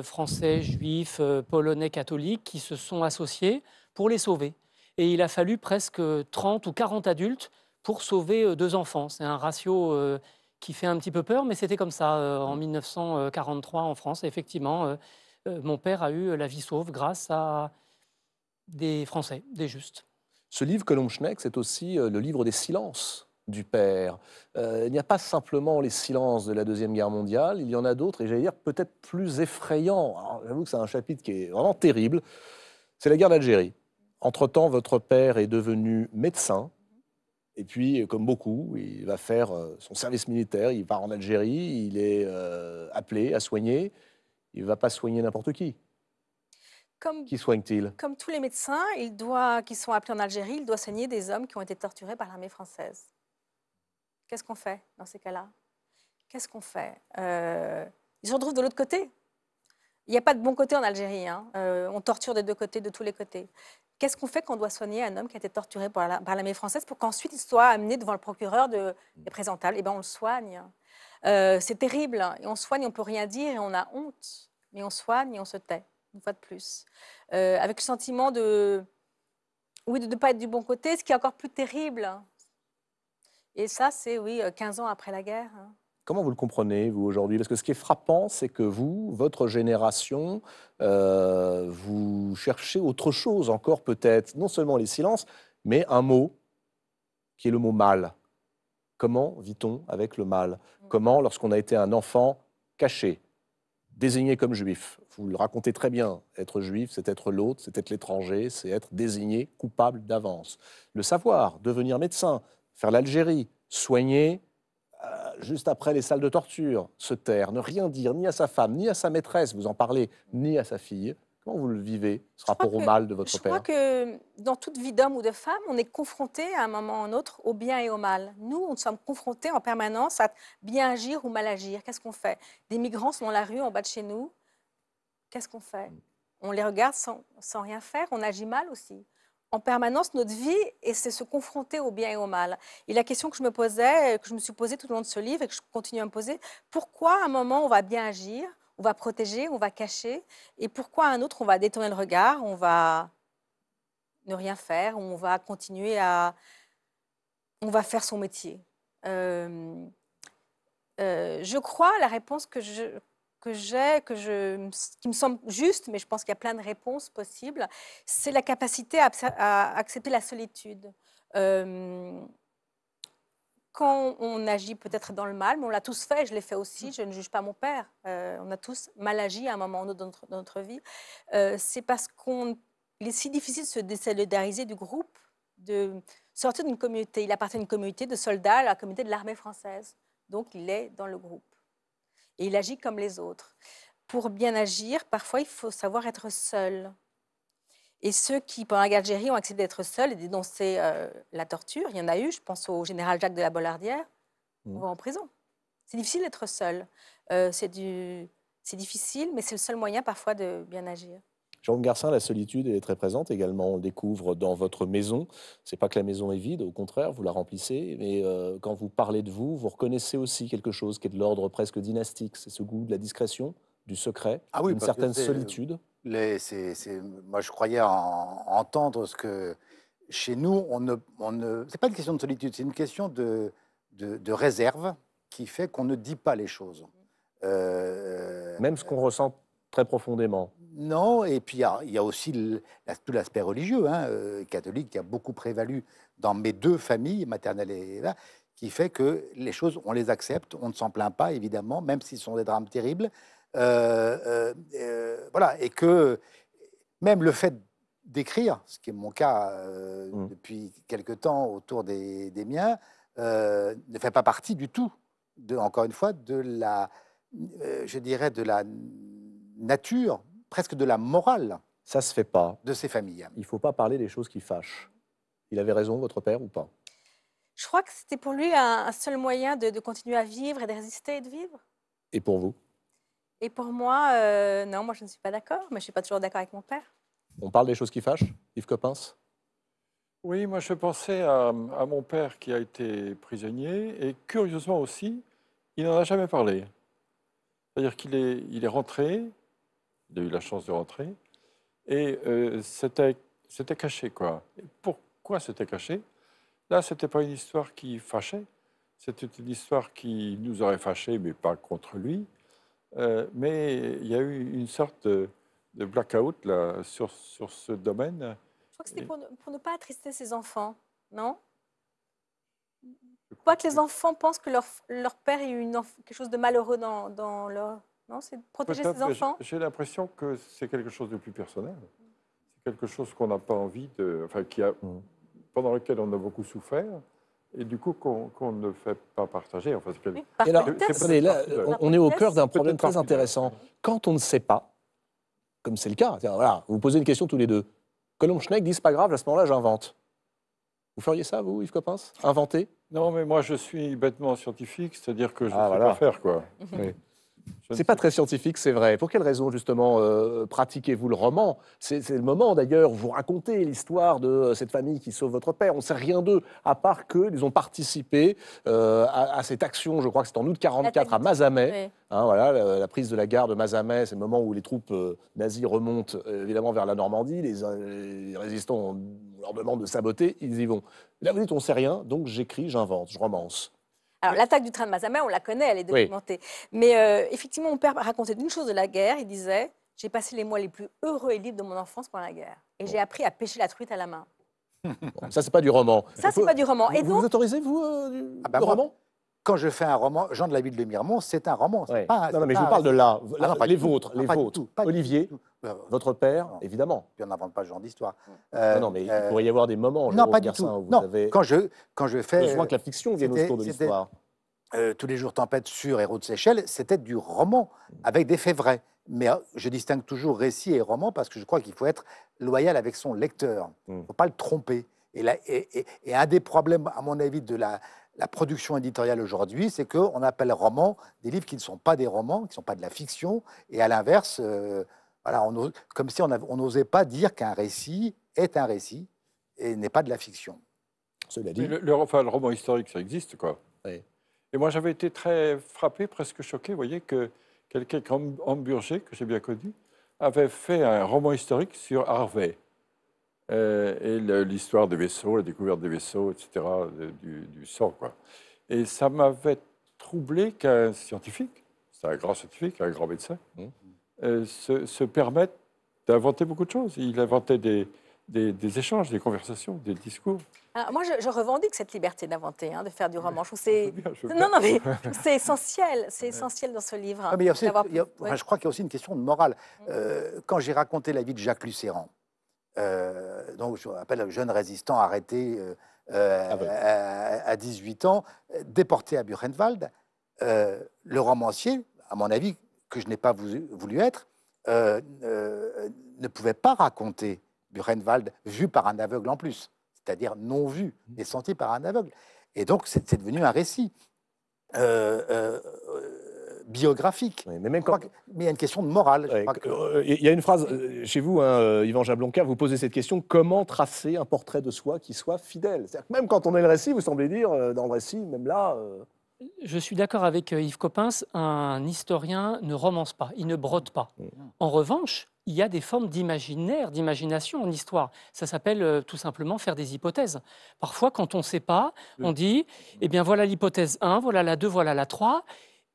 français, juifs, polonais, catholiques qui se sont associés pour les sauver. Et il a fallu presque 30 ou 40 adultes pour sauver deux enfants. C'est un ratio qui fait un petit peu peur, mais c'était comme ça euh, en 1943 en France. effectivement, euh, euh, mon père a eu la vie sauve grâce à des Français, des justes. Ce livre Colomb-Schneck, c'est aussi le livre des silences du père. il n'y a pas simplement les silences de la Deuxième Guerre mondiale, il y en a d'autres, et j'allais dire peut-être plus effrayants. J'avoue que c'est un chapitre qui est vraiment terrible. C'est la guerre d'Algérie. Entre-temps, votre père est devenu médecin, et puis, euh, comme beaucoup, il va faire euh, son service militaire, il part en Algérie, il est euh, appelé à soigner. Il ne va pas soigner n'importe qui. Comme, qui soigne-t-il Comme tous les médecins il doit, qui sont appelés en Algérie, il doit soigner des hommes qui ont été torturés par l'armée française. Qu'est-ce qu'on fait dans ces cas-là Qu'est-ce qu'on fait Ils se retrouvent de l'autre côté il n'y a pas de bon côté en Algérie. Hein. Euh, on torture des deux côtés, de tous les côtés. Qu'est-ce qu'on fait quand on doit soigner un homme qui a été torturé par l'armée française pour qu'ensuite il soit amené devant le procureur de, des présentables Eh bien, on le soigne. Euh, c'est terrible. Et on soigne, on peut rien dire et on a honte. Mais on soigne et on se tait, une fois de plus. Euh, avec le sentiment de. Oui, de ne pas être du bon côté, ce qui est encore plus terrible. Et ça, c'est, oui, 15 ans après la guerre. Hein. Comment vous le comprenez, vous, aujourd'hui Parce que ce qui est frappant, c'est que vous, votre génération, euh, vous cherchez autre chose encore peut-être, non seulement les silences, mais un mot qui est le mot mal. Comment vit-on avec le mal mm. Comment, lorsqu'on a été un enfant caché, désigné comme juif, vous le racontez très bien, être juif, c'est être l'autre, c'est être l'étranger, c'est être désigné coupable d'avance. Le savoir, devenir médecin, faire l'Algérie, soigner euh, juste après les salles de torture, se taire, ne rien dire ni à sa femme, ni à sa maîtresse, vous en parlez, ni à sa fille. Comment vous le vivez, ce rapport au mal de votre père Je crois que dans toute vie d'homme ou de femme, on est confronté à un moment ou à un autre au bien et au mal. Nous, nous sommes confrontés en permanence à bien agir ou mal agir. Qu'est-ce qu'on fait Des migrants sont dans la rue en bas de chez nous. Qu'est-ce qu'on fait mm. On les regarde sans rien faire. On agit mal aussi en permanence notre vie et c'est se confronter au bien et au mal. Et la question que je me posais, que je me suis posée tout au long de ce livre et que je continue à me poser, pourquoi à un moment on va bien agir, on va protéger, on va cacher, et pourquoi à un autre on va détourner le regard, on va ne rien faire, on va continuer à, on va faire son métier. Euh, euh, je crois la réponse que je, que j'ai, que je, qui me semble juste, mais je pense qu'il y a plein de réponses possibles, c'est la capacité à, accepter la solitude. Euh, quand on agit peut-être dans le mal, mais on l'a tous fait, je l'ai fait aussi, je ne juge pas mon père, euh, on a tous mal agi à un moment ou dans notre, vie, euh, c'est parce qu'il est si difficile de se désolidariser du groupe, de sortir d'une communauté. Il appartient à une communauté de soldats, à la communauté de l'armée française, donc il est dans le groupe et il agit comme les autres. Pour bien agir, parfois, il faut savoir être seul. Et ceux qui, pendant la guerre d'Algérie, ont accepté d'être seuls et dénoncer euh, la torture, il y en a eu, je pense au général Jacques de la Bollardière, mm. en prison. C'est difficile d'être seul. Euh, c'est difficile, mais c'est le seul moyen parfois de bien agir. Jérôme Garcin, la solitude est très présente également. On le découvre dans votre maison. C'est pas que la maison est vide, au contraire, vous la remplissez. Mais euh, quand vous parlez de vous, vous reconnaissez aussi quelque chose qui est de l'ordre presque dynastique. C'est ce goût de la discrétion, du secret, ah une certaine euh, solitude. moi, je croyais entendre ce que chez nous, on ne, c'est pas une question de solitude, c'est une question de, réserve qui fait qu'on ne dit pas les choses. Euh, Même ce qu'on ressent très profondément. Non, et puis il y, a aussi tout l'aspect religieux, hein, euh, catholique, qui a beaucoup prévalu dans mes deux familles, maternelle et là, qui fait que les choses, on les accepte, on ne s'en plaint pas, évidemment, même s'ils sont des drames terribles. Euh, euh, voilà, et que même le fait d'écrire, ce qui est mon cas mmh. depuis quelque temps autour des, miens, ne fait pas partie du tout, encore une fois, de la, je dirais, de la nature presque de la morale. Ça se fait pas. De ces familles. Il ne faut pas parler des choses qui fâchent. Il avait raison, votre père, ou pas Je crois que c'était pour lui un, seul moyen de, continuer à vivre et de résister et de vivre. Et pour vous Et pour moi, euh, non, moi je ne suis pas d'accord, mais je ne suis pas toujours d'accord avec mon père. On parle des choses qui fâchent, Yves Coppens Oui, moi je pensais à, à, mon père qui a été prisonnier, et curieusement aussi, il n'en a jamais parlé. C'est-à-dire qu'il est, il est rentré, il eu la chance de rentrer. Et euh, c'était caché, quoi. pourquoi c'était caché Là, c'était pas une histoire qui fâchait. C'était une histoire qui nous aurait fâchés, mais pas contre lui. Euh, mais il y a eu une sorte de, blackout là, sur, ce domaine. Je crois que c'était pour, ne pas attrister ses enfants, non Pas que les enfants pensent que leur, père ait eu une, quelque chose de malheureux dans leur non, c'est protéger ses enfants J'ai l'impression que c'est quelque chose de plus personnel. C'est quelque chose qu'on n'a pas envie de. Enfin, qui a, pendant lequel on a beaucoup souffert. Et du coup, qu'on ne fait pas partager. Enfin, là, on est au cœur d'un problème très intéressant. Quand on ne sait pas, comme c'est le cas, voilà, vous posez une question tous les deux. Colomb Schneck dit c'est pas grave, à ce moment-là, j'invente. Vous feriez ça, vous, Yves Coppens Inventer Non, mais moi, je suis bêtement scientifique, c'est-à-dire que je ne ah, pas faire, quoi. oui. C'est pas très scientifique, c'est vrai. Pour quelle raison, justement, euh, pratiquez-vous le roman C'est le moment, d'ailleurs, vous racontez l'histoire de euh, cette famille qui sauve votre père. On ne sait rien d'eux, à part qu'ils ont participé euh, à, cette action, je crois que c'est en août 44 à Mazamet. Hein, la, prise de la gare de Mazamet, c'est le moment où les troupes nazies remontent, évidemment, vers la Normandie. Les, les résistants, on leur demande de saboter, ils y vont. Là, vous dites, on ne sait rien, donc j'écris, j'invente, je romance. Alors, l'attaque du train de Mazamet, on la connaît, elle est documentée. Mais euh, effectivement, mon père racontait d'une chose de la guerre. Il disait J'ai passé les mois les plus heureux et libres de mon enfance pendant la guerre. Et j'ai appris à pêcher la truite à la main. ça, c'est pas du roman. Ça, c'est pas du roman. Et vous, vous autorisez, vous, euh, ah bah roman quand je fais un roman, Jean de la Ville de Miremont, c'est un roman. non, mais je vous parle de là, la, ah les vôtres, les vôtres. Olivier, euh, votre père, évidemment. Puis on n'invente pas ce genre d'histoire. non, euh, mais il euh, pourrait y avoir des moments, non, pas du tout. Où vous non. quand je quand je fais besoin que la fiction vienne autour de l'histoire. tous les jours tempête sur Héros de Seychelles, c'était du roman avec des faits vrais. Mais je distingue toujours récit et roman parce que je crois qu'il faut être loyal avec son lecteur. Il hmm. ne faut pas le tromper. Et, là, et, et, et, un des problèmes, à mon avis, de la, la production éditoriale aujourd'hui, c'est qu'on appelle romans des livres qui ne sont pas des romans, qui ne sont pas de la fiction, et à l'inverse, euh, voilà, on, comme si on n'osait pas dire qu'un récit est un récit et n'est pas de la fiction. Cela dit. Le, roman historique, ça existe, quoi. Et moi, j'avais été très frappé, presque choqué, vous voyez, que quelqu'un comme Amburger, que j'ai bien connu, avait fait un roman historique sur Harvey. Euh, et l'histoire des vaisseaux, la découverte des vaisseaux, etc., du, du sang. Quoi. Et ça m'avait troublé qu'un scientifique, c'est un grand scientifique, un grand médecin, mmh. euh, se, permette d'inventer beaucoup de choses. Il inventait des, échanges, des conversations, des discours. moi, je, revendique cette liberté d'inventer, hein, de faire du roman. c'est non, non, mais c'est essentiel, c'est essentiel dans ce livre. je crois qu'il y a aussi une question de morale. Mmh. Euh, quand j'ai raconté la vie de Jacques Lucéran, euh, donc je rappelle, jeune résistant arrêté euh, euh, ah à, 18 ans, déporté à Buchenwald. le romancier, à mon avis, que je n'ai pas voulu, être, ne pouvait pas raconter Buchenwald vu par un aveugle en plus, c'est-à-dire non vu, mmh. et senti par un aveugle. Et donc c'est devenu un récit biographique. mais même quand... mais il y a une question de morale. Euh, il y a une phrase euh, chez vous, hein, euh, Yvan Jablonka, vous posez cette question comment tracer un portrait de soi qui soit fidèle cest que même quand on est le récit, vous semblez dire dans le récit, même là. Je suis d'accord avec Yves Coppens, un historien ne romance pas, il ne brode pas. Mm. En revanche, il y a des formes d'imaginaire, d'imagination en histoire. Ça s'appelle tout simplement faire des hypothèses. Parfois, quand on ne sait pas, mm. on dit, eh bien voilà l'hypothèse 1, voilà la 2, voilà la 3.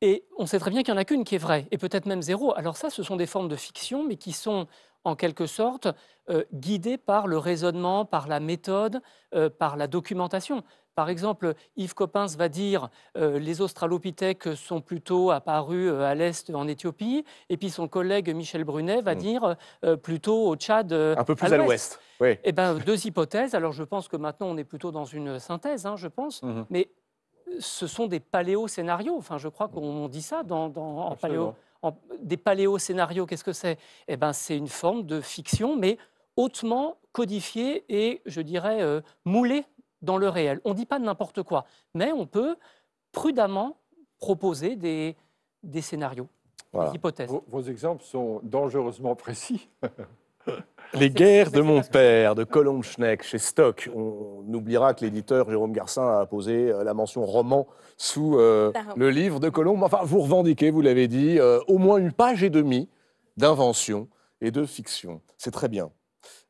Et on sait très bien qu'il n'y en a qu'une qui est vraie, et peut-être même zéro. Alors ça, ce sont des formes de fiction, mais qui sont en quelque sorte euh, guidées par le raisonnement, par la méthode, euh, par la documentation. Par exemple, Yves Coppens va dire que euh, les Australopithèques sont plutôt apparus à l'est en Éthiopie, et puis son collègue Michel Brunet va mm. dire plutôt au Tchad. Un peu plus à l'ouest. Oui. Eh ben, deux hypothèses. Alors je pense que maintenant on est plutôt dans une synthèse, hein, je pense, mm-hmm. mais ce sont des paléo-scénarios. Enfin, je crois qu'on mm. dit ça dans, en paléo. des paléo-scénarios, qu'est-ce que c'est Eh ben, c'est une forme de fiction, mais hautement codifiée et, je dirais, euh, moulée dans le réel. On ne dit pas n'importe quoi, mais on peut prudemment proposer des, des scénarios, des hypothèses. vos exemples sont dangereusement précis. Les guerres de mon père, de Colomb Schneck, chez Stock. On, oubliera que l'éditeur Jérôme Garcin a posé euh, la mention roman sous euh, le livre de Colombe. Enfin, vous revendiquez, vous l'avez dit, euh, au moins une page et demie d'invention et de fiction. C'est très bien.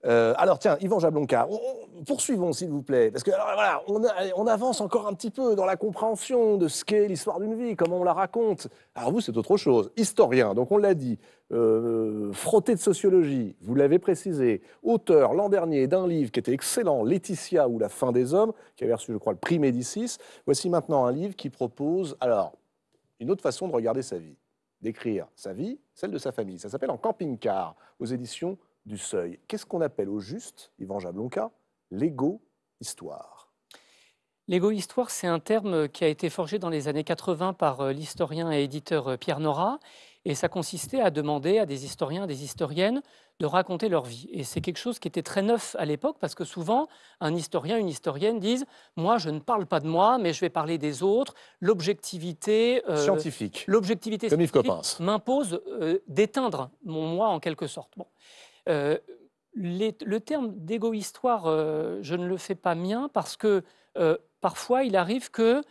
Euh, alors tiens, Yvan Jablonka, poursuivons s'il vous plaît, parce que on, avance encore un petit peu dans la compréhension de ce qu'est l'histoire d'une vie, comment on la raconte. Alors vous, c'est autre chose. Historien, donc on l'a dit, euh, frotté de sociologie, vous l'avez précisé, auteur l'an dernier d'un livre qui était excellent, Laetitia ou la fin des hommes, qui avait reçu, je crois, le prix Médicis. Voici maintenant un livre qui propose, alors, une autre façon de regarder sa vie d'écrire sa vie, celle de sa famille. Ça s'appelle En camping-car, aux éditions du seuil. Qu'est-ce qu'on appelle au juste, Yvan Jablonka, l'égo-histoire L'égo-histoire, c'est un terme qui a été forgé dans les années 80 par euh, l'historien et éditeur euh, Pierre Nora, et ça consistait à demander à des historiens, des historiennes, de raconter leur vie. Et c'est quelque chose qui était très neuf à l'époque, parce que souvent, un historien, une historienne disent Moi, je ne parle pas de moi, mais je vais parler des autres. L'objectivité. Euh, scientifique. L'objectivité scientifique m'impose d'éteindre mon moi en quelque sorte. Euh, le terme d'égo-histoire, euh, je ne le fais pas mien parce que euh, parfois il arrive que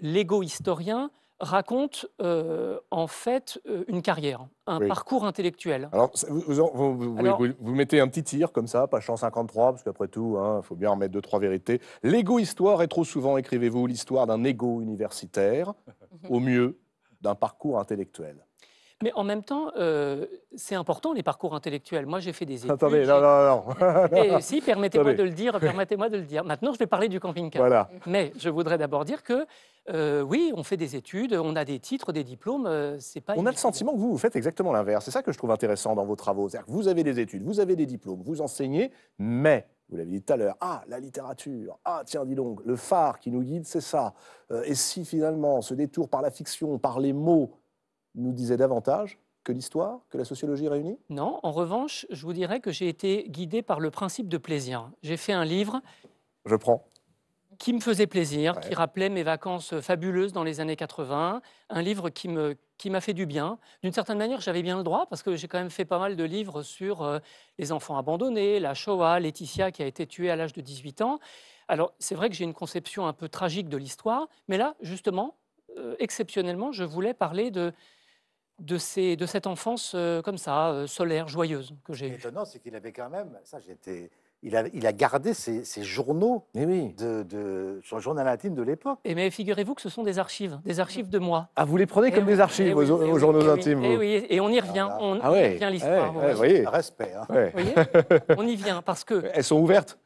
l'égo-historien raconte en fait une carrière, un parcours intellectuel. Alors, vous, mettez un petit tir comme ça, page 153, parce qu'après tout, hein, il faut bien en mettre deux, trois vérités. L'égo-histoire est trop souvent, écrivez-vous, l'histoire d'un égo universitaire, au mieux d'un parcours intellectuel. Mais en même temps, euh, c'est important les parcours intellectuels. Moi, j'ai fait des études. Attendez, non, non, non. Eh, si, permettez-moi de le dire, permettez-moi de le dire. Maintenant, je vais parler du camping-car. Mais je voudrais d'abord dire que euh, oui, on fait des études, on a des titres, des diplômes, euh, c'est pas. On a le sentiment que vous, vous faites exactement l'inverse. C'est ça que je trouve intéressant dans vos travaux. cest que vous avez des études, vous avez des diplômes, vous enseignez, mais vous l'avez dit tout à l'heure, ah, la littérature, ah, tiens, dis donc, le phare qui nous guide, c'est ça. et si finalement ce détour par la fiction, par les mots, nous disait davantage que l'histoire, que la sociologie réunie Non, en revanche, je vous dirais que j'ai été guidé par le principe de plaisir. J'ai fait un livre. Je prends. Qui me faisait plaisir, qui rappelait mes vacances fabuleuses dans les années 80, un livre qui me qui m'a fait du bien. D'une certaine manière, j'avais bien le droit parce que j'ai quand même fait pas mal de livres sur euh, les enfants abandonnés, la Shoah, Laetitia qui a été tuée à l'âge de 18 ans. Alors, c'est vrai que j'ai une conception un peu tragique de l'histoire, mais là, justement, euh, exceptionnellement, je voulais parler de de, cette enfance euh, comme ça, euh, solaire, joyeuse que j'ai eue. étonnant, c'est qu'il avait quand même, ça j'étais, il a, il a, gardé ses, journaux, eh oui. de, son journal intime de l'époque. Et eh, mais figurez-vous que ce sont des archives, des archives de moi. Ah, vous les prenez eh comme des archives, aux journaux intimes. Et, on y revient, ah, ah on, y revient l'histoire. Respect. Hein. on y vient parce que... Elles sont ouvertes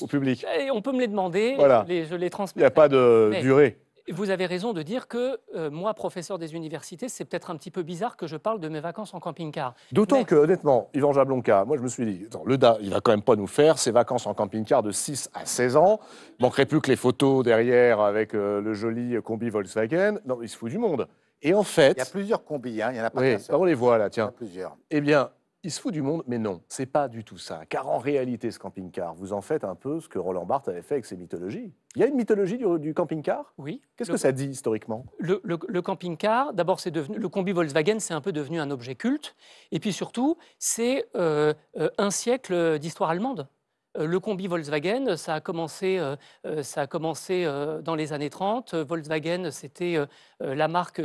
au public. Et on peut me les demander, voilà. je les transmets. Il n'y a pas de durée. Vous avez raison de dire que euh, moi, professeur des universités, c'est peut-être un petit peu bizarre que je parle de mes vacances en camping-car. D'autant qu'honnêtement, que, honnêtement, Yvan Jablonka, moi je me suis dit, le DA, il va quand même pas nous faire ses vacances en camping-car de 6 à 16 ans. Manquerait plus que les photos derrière avec euh, le joli combi Volkswagen. Non, il se fout du monde. Et en fait. Il y a plusieurs combis, hein, il y en a pas oui, on les voit là, tiens. Il y en a plusieurs. Eh bien, il se fout du monde, mais non, c'est pas du tout ça. Car en réalité, ce camping-car, vous en faites un peu ce que Roland Barthes avait fait avec ses mythologies. Il y a une mythologie du, camping-car Oui. Qu'est-ce que ça dit historiquement Le, camping-car, d'abord, c'est devenu le combi Volkswagen, c'est un peu devenu un objet culte. Et puis surtout, c'est euh, euh, un siècle d'histoire allemande. Euh, le combi Volkswagen, ça a commencé, euh, euh, ça a commencé dans les années 30. Volkswagen, c'était la marque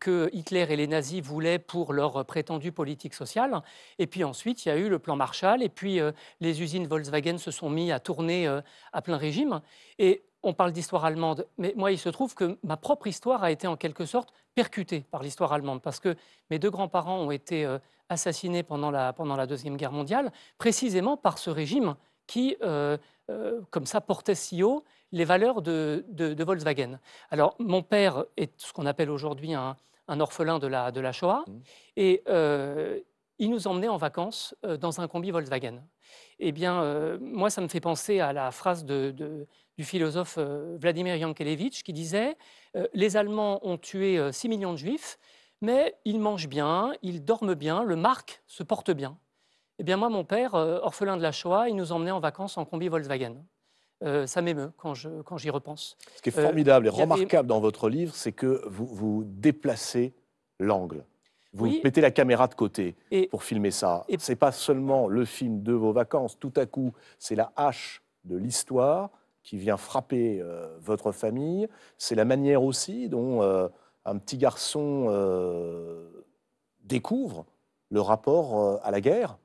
que Hitler et les nazis voulaient pour leur prétendue politique sociale. Et puis ensuite, il y a eu le plan Marshall, et puis les usines Volkswagen se sont mis à tourner à plein régime. Et on parle d'histoire allemande, mais moi, il se trouve que ma propre histoire a été en quelque sorte percutée par l'histoire allemande, parce que mes deux grands-parents ont été assassinés pendant la, pendant la Deuxième Guerre mondiale, précisément par ce régime qui, euh, euh, comme ça, portait si haut les valeurs de, Volkswagen. Alors, mon père est ce qu'on appelle aujourd'hui un, orphelin de la, de la Shoah, mmh. et euh, il nous emmenait en vacances dans un combi Volkswagen. Eh bien, moi, ça me fait penser à la phrase de, du philosophe Vladimir Yankelevitch qui disait Les Allemands ont tué 6 millions de Juifs, mais ils mangent bien, ils dorment bien, le marque se porte bien. Eh bien, moi, mon père, euh, orphelin de la Shoah, il nous emmenait en vacances en combi Volkswagen. Euh, ça m'émeut quand, je, quand j'y repense. Ce qui est euh, formidable et remarquable dans votre livre, c'est que vous, vous déplacez l'angle. Vous mettez la caméra de côté pour filmer ça. Et... Ce n'est pas seulement le film de vos vacances. Tout à coup, c'est la hache de l'histoire qui vient frapper votre famille. C'est la manière aussi dont un petit garçon découvre le rapport à la guerre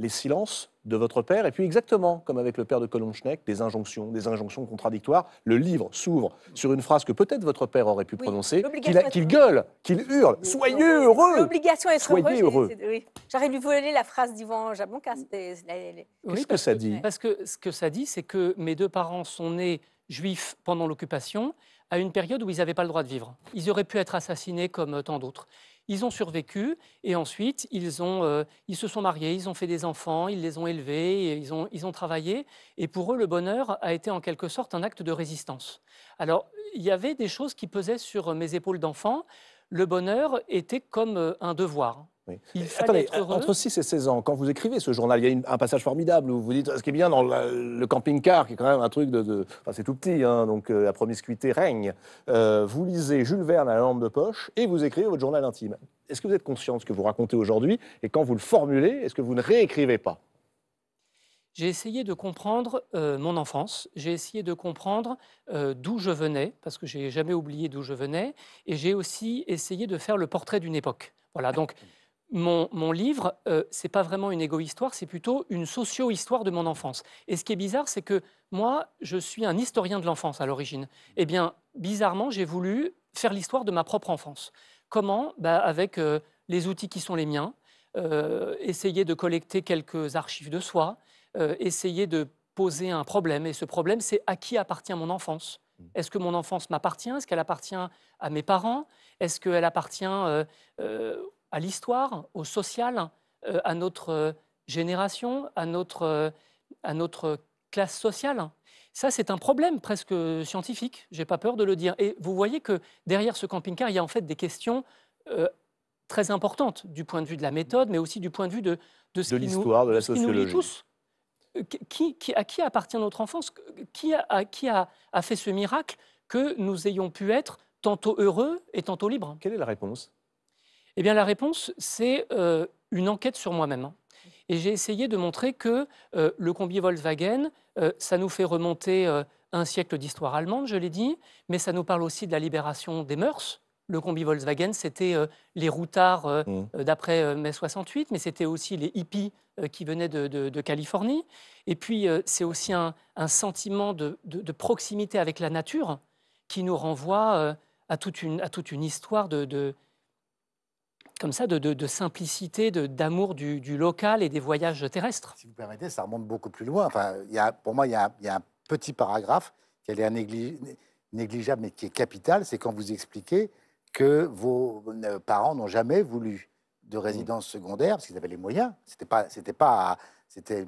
les silences de votre père, et puis exactement comme avec le père de Kolonchnek, des injonctions, des injonctions contradictoires. Le livre s'ouvre sur une phrase que peut-être votre père aurait pu prononcer, qu'il gueule, qu'il hurle, soyez heureux L'obligation d'être heureux. heureux. Oui. J'aurais lui voler la phrase d'Yvan Jabonka. Qu'est-ce que ça dit Parce que ce que ça dit, c'est que mes deux parents sont nés juifs pendant l'occupation, à une période où ils n'avaient pas le droit de vivre. Ils auraient pu être assassinés comme euh, tant d'autres. Ils ont survécu et ensuite euh, ils, se sont mariés, ils ont fait des enfants, ils les ont élevés, ils, ont, ils ont travaillé. Et pour eux, le bonheur a été en quelque sorte un acte de résistance. Alors, il y avait des choses qui pesaient sur euh, mes épaules d'enfant. Le bonheur était comme un devoir. Il eh, Attendez, entre 6 et 16 ans, quand vous écrivez ce journal, il y a un passage formidable où vous dites ce qui est bien dans le, camping-car, qui est quand même un truc de. c'est tout petit, hein, donc euh, la promiscuité règne. Euh, vous lisez Jules Verne à la lampe de poche et vous écrivez votre journal intime. Est-ce que vous êtes conscient de ce que vous racontez aujourd'hui et quand vous le formulez, est-ce que vous ne réécrivez pas j'ai essayé de comprendre euh, mon enfance, j'ai essayé de comprendre d'où je venais, parce que j'ai jamais oublié d'où je venais, et j'ai aussi essayé de faire le portrait d'une époque. Voilà, donc mon, livre, euh, c'est pas vraiment une égo-histoire, c'est plutôt une socio-histoire de mon enfance. Et ce qui est bizarre, c'est que moi, je suis un historien de l'enfance à l'origine. Eh bien, bizarrement, j'ai voulu faire l'histoire de ma propre enfance. Comment bah, Avec euh, les outils qui sont les miens, euh, essayer de collecter quelques archives de soi, essayer de poser un problème. Et ce problème, c'est à qui appartient mon enfance mm. est-ce que mon enfance m'appartient Est-ce qu'elle appartient à mes parents Est-ce qu'elle appartient à l'histoire, au social, euh, à notre euh, génération, à notre, euh, à notre classe sociale. Ça, c'est un problème presque scientifique, j'ai pas peur de le dire. Et vous voyez que derrière ce camping-car, il y a en fait des questions très importantes du point de vue de la méthode, mais aussi du point de vue de, de, ce de l'histoire, de la sociologie. tous. Qui, à qui appartient notre enfance Qui, à, qui a, a fait ce miracle que nous ayons pu être tantôt heureux et tantôt libres Quelle est la réponse eh bien, la réponse, c'est euh, une enquête sur moi-même. Hein. Et j'ai essayé de montrer que euh, le combi Volkswagen, euh, ça nous fait remonter un siècle d'histoire allemande, je l'ai dit, mais ça nous parle aussi de la libération des mœurs. Le combi Volkswagen, c'était les routards mmh. d'après mai 68, mais c'était aussi les hippies qui venaient de, Californie. Et puis, c'est aussi un, sentiment de, proximité avec la nature qui nous renvoie à, toute une, histoire de, comme ça de, de simplicité, d'amour du, local et des voyages terrestres. Si vous permettez, ça remonte beaucoup plus loin. Enfin, y a, pour moi, il y, a un petit paragraphe qui est négligeable mais qui est capital, c'est quand vous expliquez que vos euh, parents n'ont jamais voulu de mm. résidence secondaire parce qu'ils avaient les moyens. C'était pas, c'était pas, c'était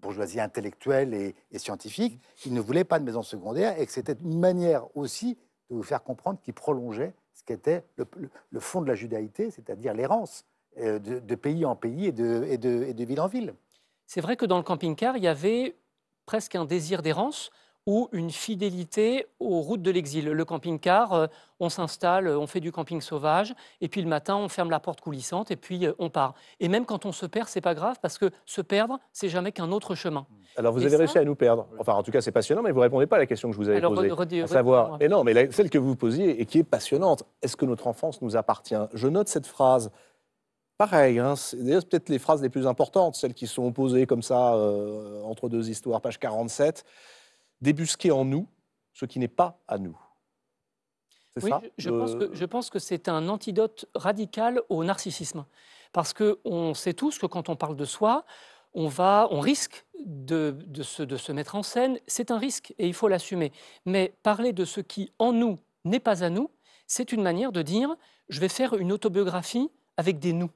bourgeoisie intellectuelle et, et, scientifique. Mm. Ils ne voulaient pas de maison secondaire et que c'était une manière aussi de vous faire comprendre qu'ils prolongeaient ce qu'était le, fond de la judaïté, c'est-à-dire l'errance euh, de, pays en pays et de ville en ville. C'est vrai que dans le camping-car, il y avait presque un désir d'errance, ou une fidélité aux routes de l'exil. Le camping-car, euh, on s'installe, euh, on fait du camping sauvage, et puis le matin, on ferme la porte coulissante, et puis euh, on part. Et même quand on se perd, c'est pas grave, parce que se perdre, c'est jamais qu'un autre chemin. Alors vous avez réussi à nous perdre. Enfin, en tout cas, c'est passionnant, mais vous ne répondez pas à la question que je vous avais Alors, posée. à savoir, mais eh non, mais celle que vous posiez et qui est passionnante, est-ce que notre enfance nous appartient Je note cette phrase. Pareil, hein, c'est peut-être les phrases les plus importantes, celles qui sont posées comme ça entre deux histoires, page 47 débusquer en nous ce qui n'est pas à nous. Oui, ça, je, pense que, je pense que c'est un antidote radical au narcissisme. Parce qu'on sait tous que quand on parle de soi, on, va, on risque de, se, de se mettre en scène. C'est un risque et il faut l'assumer. Mais parler de ce qui en nous n'est pas à nous, c'est une manière de dire je vais faire une autobiographie avec des nous.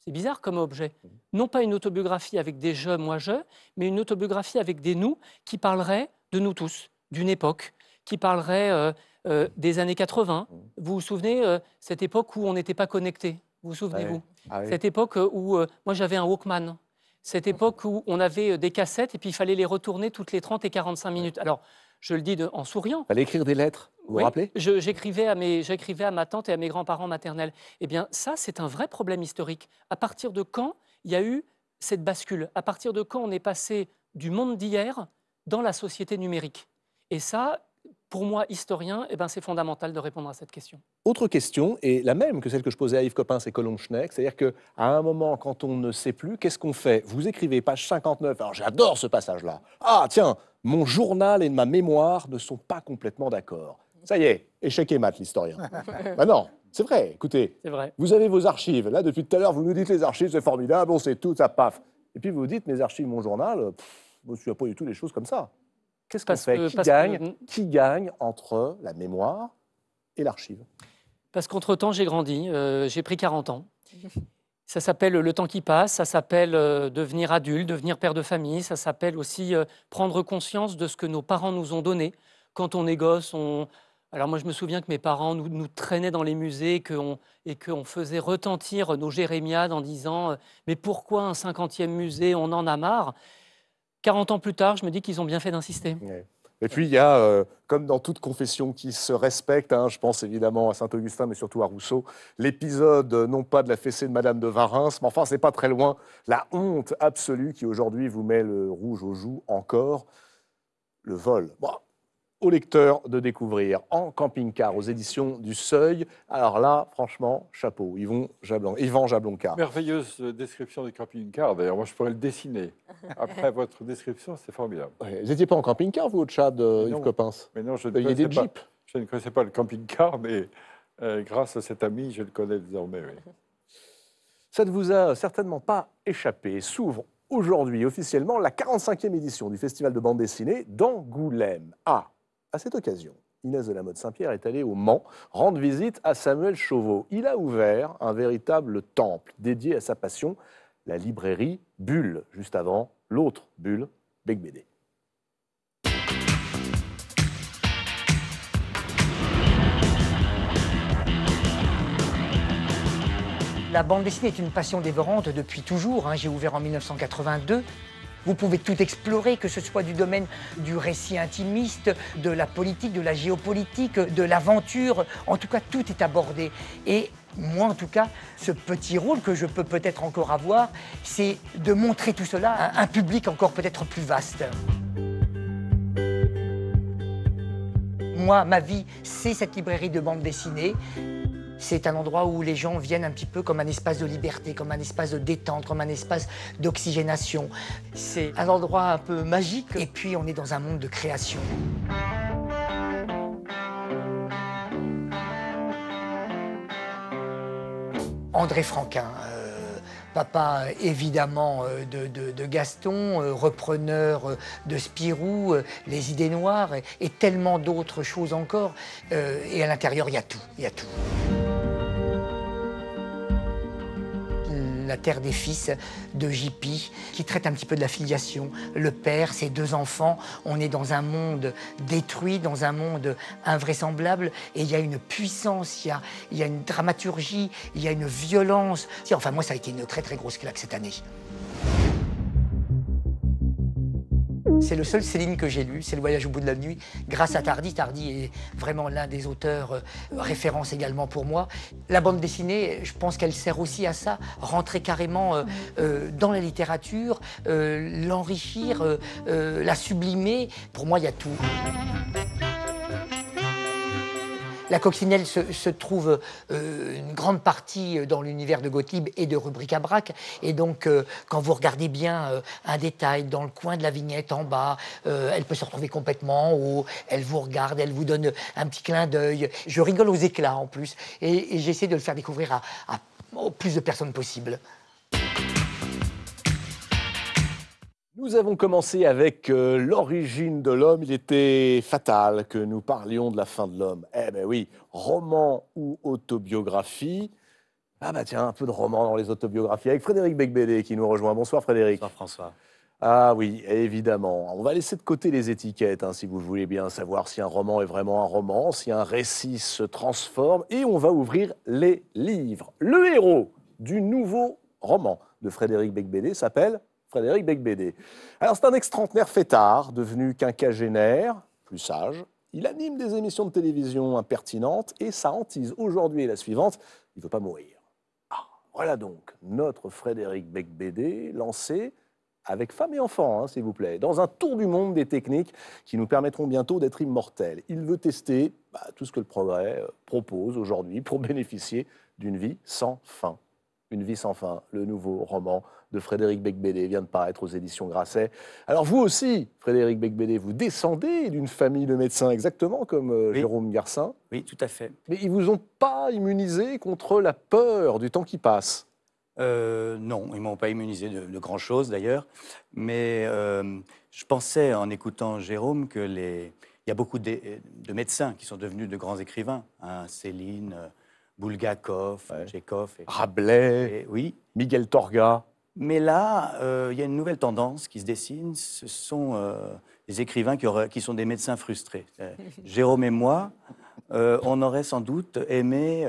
C'est bizarre comme objet. Mhm. Non pas une autobiographie avec des je, moi, je, mais une autobiographie avec des nous qui parlerait de nous tous, d'une époque qui parlerait euh, euh, des années 80. Mmh. Vous vous souvenez, euh, cette époque où on n'était pas connecté Vous vous souvenez-vous ah ah Cette époque où moi j'avais un Walkman. Cette époque où on avait des cassettes et puis il fallait les retourner toutes les 30 et 45 minutes. Alors, je le dis en souriant. Il fallait écrire des lettres, vous vous rappelez J'écrivais à, à ma tante et à mes grands-parents maternels. Eh bien, ça, c'est un vrai problème historique. À partir de quand il y a eu cette bascule À partir de quand on est passé du monde d'hier dans la société numérique Et ça, pour moi, historien, eh ben, c'est fondamental de répondre à cette question. Autre question, et la même que celle que je posais à Yves Copin, c'est Colomb Schneck, c'est-à-dire qu'à un moment, quand on ne sait plus, qu'est-ce qu'on fait Vous écrivez page 59, alors j'adore ce passage-là. Ah tiens, mon journal et ma mémoire ne sont pas complètement d'accord. Ça y est, échec et mat, l'historien. ben non, c'est vrai, écoutez. C'est vrai. Vous avez vos archives. Là, depuis tout à l'heure, vous nous dites les archives, c'est formidable, on sait tout, ça paf. Et puis vous dites, mes archives, mon journal, je ne me pas du tout les choses comme ça. Qu'est-ce qu'on fait qui, gagne, entre la mémoire et l'archive Parce qu'entre-temps, j'ai grandi, euh, j'ai pris 40 ans. Ça s'appelle le temps qui passe, ça s'appelle euh, devenir adulte, devenir père de famille, ça s'appelle aussi euh, prendre conscience de ce que nos parents nous ont donné. Quand on est gosse, on... Alors moi, je me souviens que mes parents nous, nous traînaient dans les musées et qu'on faisait retentir nos jérémiades en disant Mais pourquoi un cinquantième musée On en a marre !» 40 ans plus tard, je me dis qu'ils ont bien fait d'insister. Et puis, il y a, euh, comme dans toute confession qui se respecte, hein, je pense évidemment à Saint-Augustin, mais surtout à Rousseau, l'épisode, euh, non pas de la fessée de Madame de Varins, mais enfin, c'est pas très loin, la honte absolue qui aujourd'hui vous met le rouge aux joues encore, le vol lecteurs lecteur de découvrir en camping-car aux éditions du Seuil. Alors là, franchement, chapeau, Yvon, Jablon, Yvan Jablonka. Merveilleuse euh, description du camping car D'ailleurs, moi, je pourrais le dessiner. Après votre description, c'est formidable. vous n'étiez pas en camping-car, vous, au Tchad, euh, Yves Mais non, je ne, euh, connaissais Pas, je ne connaissais pas le camping-car, mais grâce à cet ami, je le connais désormais. Ça ne vous a certainement pas échappé. S'ouvre aujourd'hui officiellement la 45e édition du Festival de bande dessinée d'Angoulême. Ah, à cette occasion, Inès de la Mode Saint-Pierre est allée au Mans rendre visite à Samuel Chauveau. Il a ouvert un véritable temple dédié à sa passion, la librairie Bulle, juste avant l'autre Bulle, BD. La bande dessinée est une passion dévorante depuis toujours. Hein. J'ai ouvert en 1982 vous pouvez tout explorer, que ce soit du domaine du récit intimiste, de la politique, de la géopolitique, de l'aventure. En tout cas, tout est abordé. Et moi, en tout cas, ce petit rôle que je peux peut-être encore avoir, c'est de montrer tout cela à un public encore peut-être plus vaste. Moi, ma vie, c'est cette librairie de bande dessinée. C'est un endroit où les gens viennent un petit peu comme un espace de liberté, comme un espace de détente, comme un espace d'oxygénation. C'est un endroit un peu magique et puis on est dans un monde de création. André Franquin, euh, papa euh, évidemment euh, de, Gaston, euh, repreneur de Spirou, les idées noires et, et tellement d'autres choses encore. Et à l'intérieur, il y a tout, il y a tout. La Terre des Fils de JP, qui traite un petit peu de la filiation. Le père, ses deux enfants, on est dans un monde détruit, dans un monde invraisemblable, et il y a une puissance, il y a, il y a une dramaturgie, il y a une violence. Enfin, moi, ça a été une très très grosse claque cette année. C'est le seul Céline que j'ai lu, c'est Le Voyage au bout de la nuit, grâce à Tardy. Tardy est vraiment l'un des auteurs euh, référence également pour moi. La bande dessinée, je pense qu'elle sert aussi à ça, rentrer carrément euh, mm. euh, dans la littérature, l'enrichir, la sublimer. Pour moi, il y a tout. La coccinelle se, trouve euh, une grande partie euh, dans l'univers de Gottlieb et de rubrique à brac. Et donc, euh, quand vous regardez bien un détail dans le coin de la vignette en bas, elle peut se retrouver complètement en haut. Elle vous regarde, elle vous donne un petit clin d'œil. Je rigole aux éclats en plus. Et, j'essaie de le faire découvrir à, plus de personnes possibles. Nous avons commencé avec euh, l'origine de l'homme. Il était fatal que nous parlions de la fin de l'homme. Eh ben oui, roman ou autobiographie. Ah bah tiens, un peu de roman dans les autobiographies avec Frédéric Becbédé qui nous rejoint. Bonsoir Frédéric. Bonsoir François. Ah oui, évidemment. On va laisser de côté les étiquettes, hein, si vous voulez bien savoir si un roman est vraiment un roman, si un récit se transforme, et on va ouvrir les livres. Le héros du nouveau roman de Frédéric Becbédé s'appelle Frédéric Becbédé. Alors, c'est un ex fêtard, devenu quinquagénaire, plus sage. Il anime des émissions de télévision impertinentes et sa hantise aujourd'hui et la suivante il ne veut pas mourir. Ah, voilà donc notre Frédéric Becbédé lancé avec femme et enfants, hein, s'il vous plaît, dans un tour du monde des techniques qui nous permettront bientôt d'être immortels. Il veut tester bah, tout ce que le progrès euh, propose aujourd'hui pour bénéficier d'une vie sans fin. Une vie sans fin, le nouveau roman de Frédéric Becbédé vient de paraître aux éditions Grasset. Alors vous aussi, Frédéric Becbédé, vous descendez d'une famille de médecins exactement comme euh, Jérôme Garcin. Oui, tout à fait. Mais ils vous ont pas immunisé contre la peur du temps qui passe euh, non, ils m'ont pas immunisé de, grand-chose d'ailleurs, mais euh, je pensais en écoutant Jérôme que les, il y a beaucoup de, médecins qui sont devenus de grands écrivains, hein, Céline, Bulgakov, Tchekhov, Rabelais, oui. Miguel Torga. Mais là, euh, il y a une nouvelle tendance qui se dessine. Ce sont euh, les écrivains qui, sont des médecins frustrés. Euh, Jérôme et moi, on aurait sans doute aimé,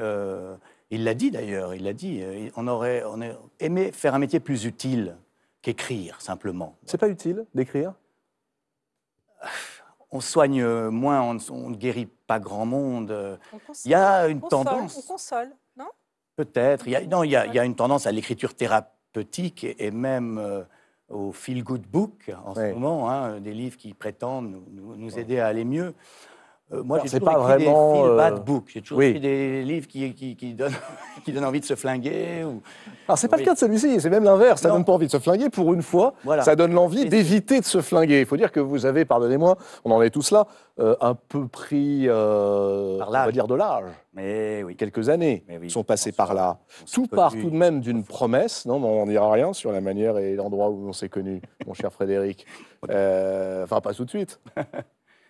il l'a dit d'ailleurs, il l'a dit, on aurait, on aurait aimé faire un métier plus utile qu'écrire simplement. C'est pas utile d'écrire ah, on soigne moins, on, ne guérit pas grand monde. Il y a une tendance. on console, non Peut-être. Il y a, une tendance à l'écriture thérapeutique et, même euh, au feel good book en ce moment, hein, des livres qui prétendent nous, aider à aller mieux. Euh, moi, euh, j'ai toujours pas vraiment, des feel bad book. J'ai toujours des livres qui, qui, donnent, qui, donnent, envie de se flinguer. Ou... Alors, c'est pas le cas de celui-ci. C'est même l'inverse. Ça donne pas envie de se flinguer. Pour une fois, ça donne l'envie d'éviter de se flinguer. Il faut dire que vous avez, pardonnez-moi, on en est tous là, euh, un peu pris, euh, on va dire, de l'âge. Mais oui. Quelques années sont passées par là. Tout part tout de même d'une promesse. Non, mais on n'en dira rien sur la manière et l'endroit où on s'est connus, mon cher Frédéric. Enfin, pas tout de suite.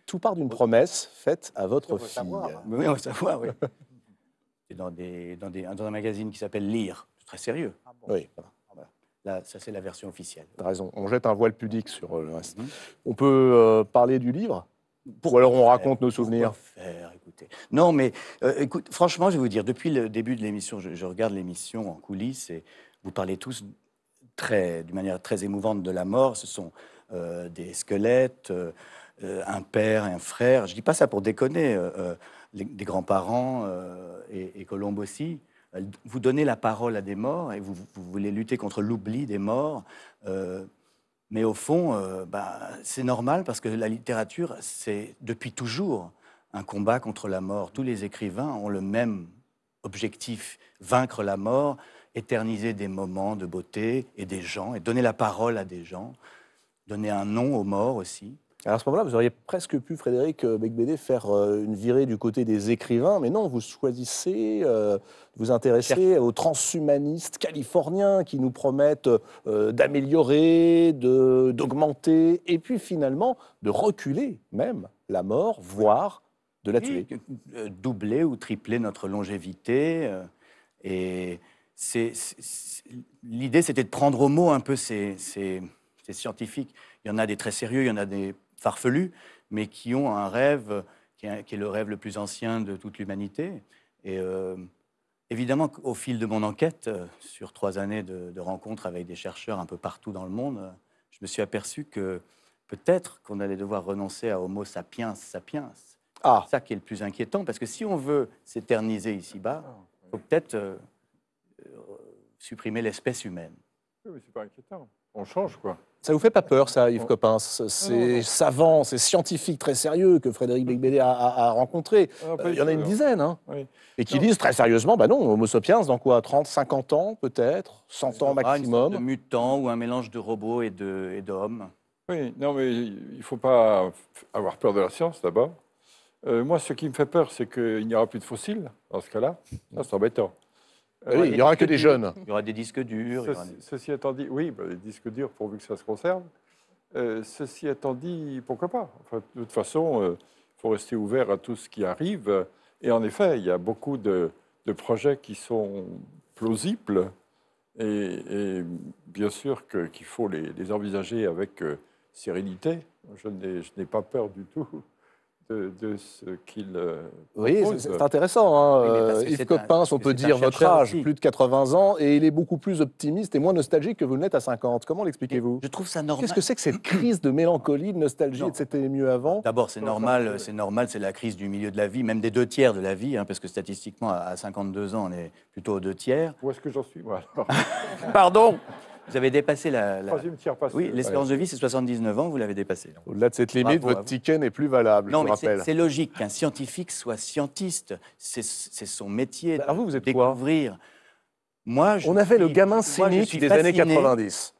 Tout part d'une promesse faite à votre fille. mais oui, on veut savoir, oui. c'est dans, des, dans, un magazine qui s'appelle Lire, très sérieux. Ah oui. Ah, Là, ça, c'est la version officielle. T'as raison. On jette un voile pudique sur euh, le reste. Mhm. On peut euh, parler du livre pour Ou alors on raconte nos souvenirs Non, mais euh, écoute, franchement, je vais vous dire, depuis le début de l'émission, je, regarde l'émission en coulisses et vous parlez tous très, d'une manière très émouvante de la mort. Ce sont des squelettes, euh, un père et un frère. Je ne dis pas ça pour déconner. Euh, euh, des grands-parents et, et Colombe aussi, vous donnez la parole à des morts et vous, voulez lutter contre l'oubli des morts. mais au fond, bah, c'est normal parce que la littérature, c'est depuis toujours un combat contre la mort. Tous les écrivains ont le même objectif, vaincre la mort, éterniser des moments de beauté et des gens, et donner la parole à des gens, donner un nom aux morts aussi. Alors à ce moment-là, vous auriez presque pu, Frédéric Becbédé, euh, faire euh, une virée du côté des écrivains, mais non, vous choisissez euh, vous intéresser aux transhumanistes californiens qui nous promettent d'améliorer, d'améliorer, d'augmenter, et puis finalement de reculer même la mort, voire de la tuer. doubler ou tripler notre longévité. et l'idée, c'était de prendre au mot un peu ces, ces scientifiques. Il y en a des très sérieux, il y en a des Farfelu, mais qui ont un rêve qui est, le rêve le plus ancien de toute l'humanité. Et euh, évidemment, au fil de mon enquête, euh, sur trois années de, rencontres avec des chercheurs un peu partout dans le monde, euh, je me suis aperçu que peut-être qu'on allait devoir renoncer à Homo sapiens sapiens. Ah. Ça qui est le plus inquiétant, parce que si on veut s'éterniser ici-bas, ah, il faut peut-être supprimer l'espèce humaine. Oui, mais c'est pas inquiétant. On change, quoi. Ça vous fait pas peur, ça, Yves Coppens C'est savants, c'est scientifique très sérieux que Frédéric Becbédé a, a, rencontré. Ah, euh, il y en a une dizaine. Hein, Et qui disent très sérieusement, bah non, Homo sapiens, dans quoi 30, 50 ans peut-être 100 ans maximum une de mutants ou un mélange de robots et d'hommes. Oui, non, mais il ne faut pas avoir peur de la science, d'abord. Euh, moi, ce qui me fait peur, c'est qu'il n'y aura plus de fossiles, dans ce cas-là. Ça, c'est embêtant. Euh, il n'y aura, que des jeunes. Il y aura des disques durs. Ceci étant dit, oui, des bah, disques durs, pourvu que ça se conserve. Euh, ceci étant dit, pourquoi pas De toute façon, euh, il faut rester ouvert à tout ce qui arrive. Et en effet, il y a beaucoup de, projets qui sont plausibles. Et, bien sûr qu'il faut les, envisager avec sérénité. Je n'ai pas peur du tout de, ce qu'il euh, Oui, c'est intéressant. Hein. Oui, euh, Yves on peut dire votre âge, plus de 80 ans, et il est beaucoup plus optimiste et moins nostalgique que vous n'êtes à 50. Comment l'expliquez-vous Je trouve ça normal. Qu'est-ce que c'est que cette crise de mélancolie, de nostalgie c'était mieux avant D'abord, c'est normal, euh, c'est normal, c'est la crise du milieu de la vie, même des deux tiers de la vie, hein, parce que statistiquement, à 52 ans, on est plutôt aux deux tiers. Où est-ce que j'en suis, Pardon vous avez dépassé la. Troisième tiers Oui, l'espérance de vie, c'est 79 ans, vous l'avez dépassé. Au-delà de cette limite, votre ticket n'est plus valable. Non, mais c'est logique qu'un scientifique soit scientiste. C'est son métier. alors bah, vous, vous êtes découvrir. Quoi moi, je On a fait le gamin cynique des années 90.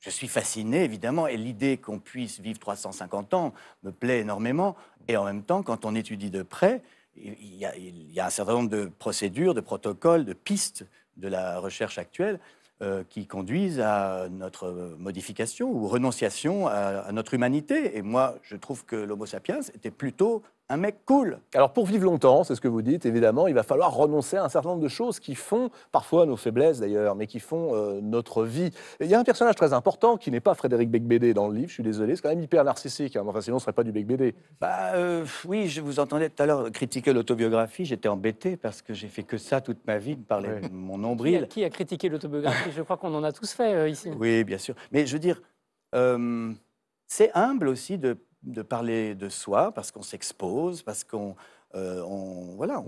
Je suis fasciné, évidemment, et l'idée qu'on puisse vivre 350 ans me plaît énormément. Et en même temps, quand on étudie de près, il il y a un certain nombre de procédures, de protocoles, de pistes de la recherche actuelle euh, qui conduisent à notre modification ou renonciation à, notre humanité. Et moi, je trouve que l'Homo sapiens était plutôt un mec cool. Alors pour vivre longtemps, c'est ce que vous dites, évidemment, il va falloir renoncer à un certain nombre de choses qui font parfois nos faiblesses d'ailleurs, mais qui font euh, notre vie. il y a un personnage très important qui n'est pas Frédéric Becbédé dans le livre, je suis désolé, c'est quand même hyper narcissique, hein. enfin sinon ce ne serait pas du Becbédé. Bah euh, oui, je vous entendais tout à l'heure critiquer l'autobiographie, j'étais embêté parce que j'ai fait que ça toute ma vie, de parler de mon nombril. Qui a, qui a critiqué l'autobiographie Je crois qu'on en a tous fait euh, ici. Oui, bien sûr. Mais je veux dire, c'est humble aussi de de parler de soi parce qu'on s'expose, parce qu'on. Euh, voilà.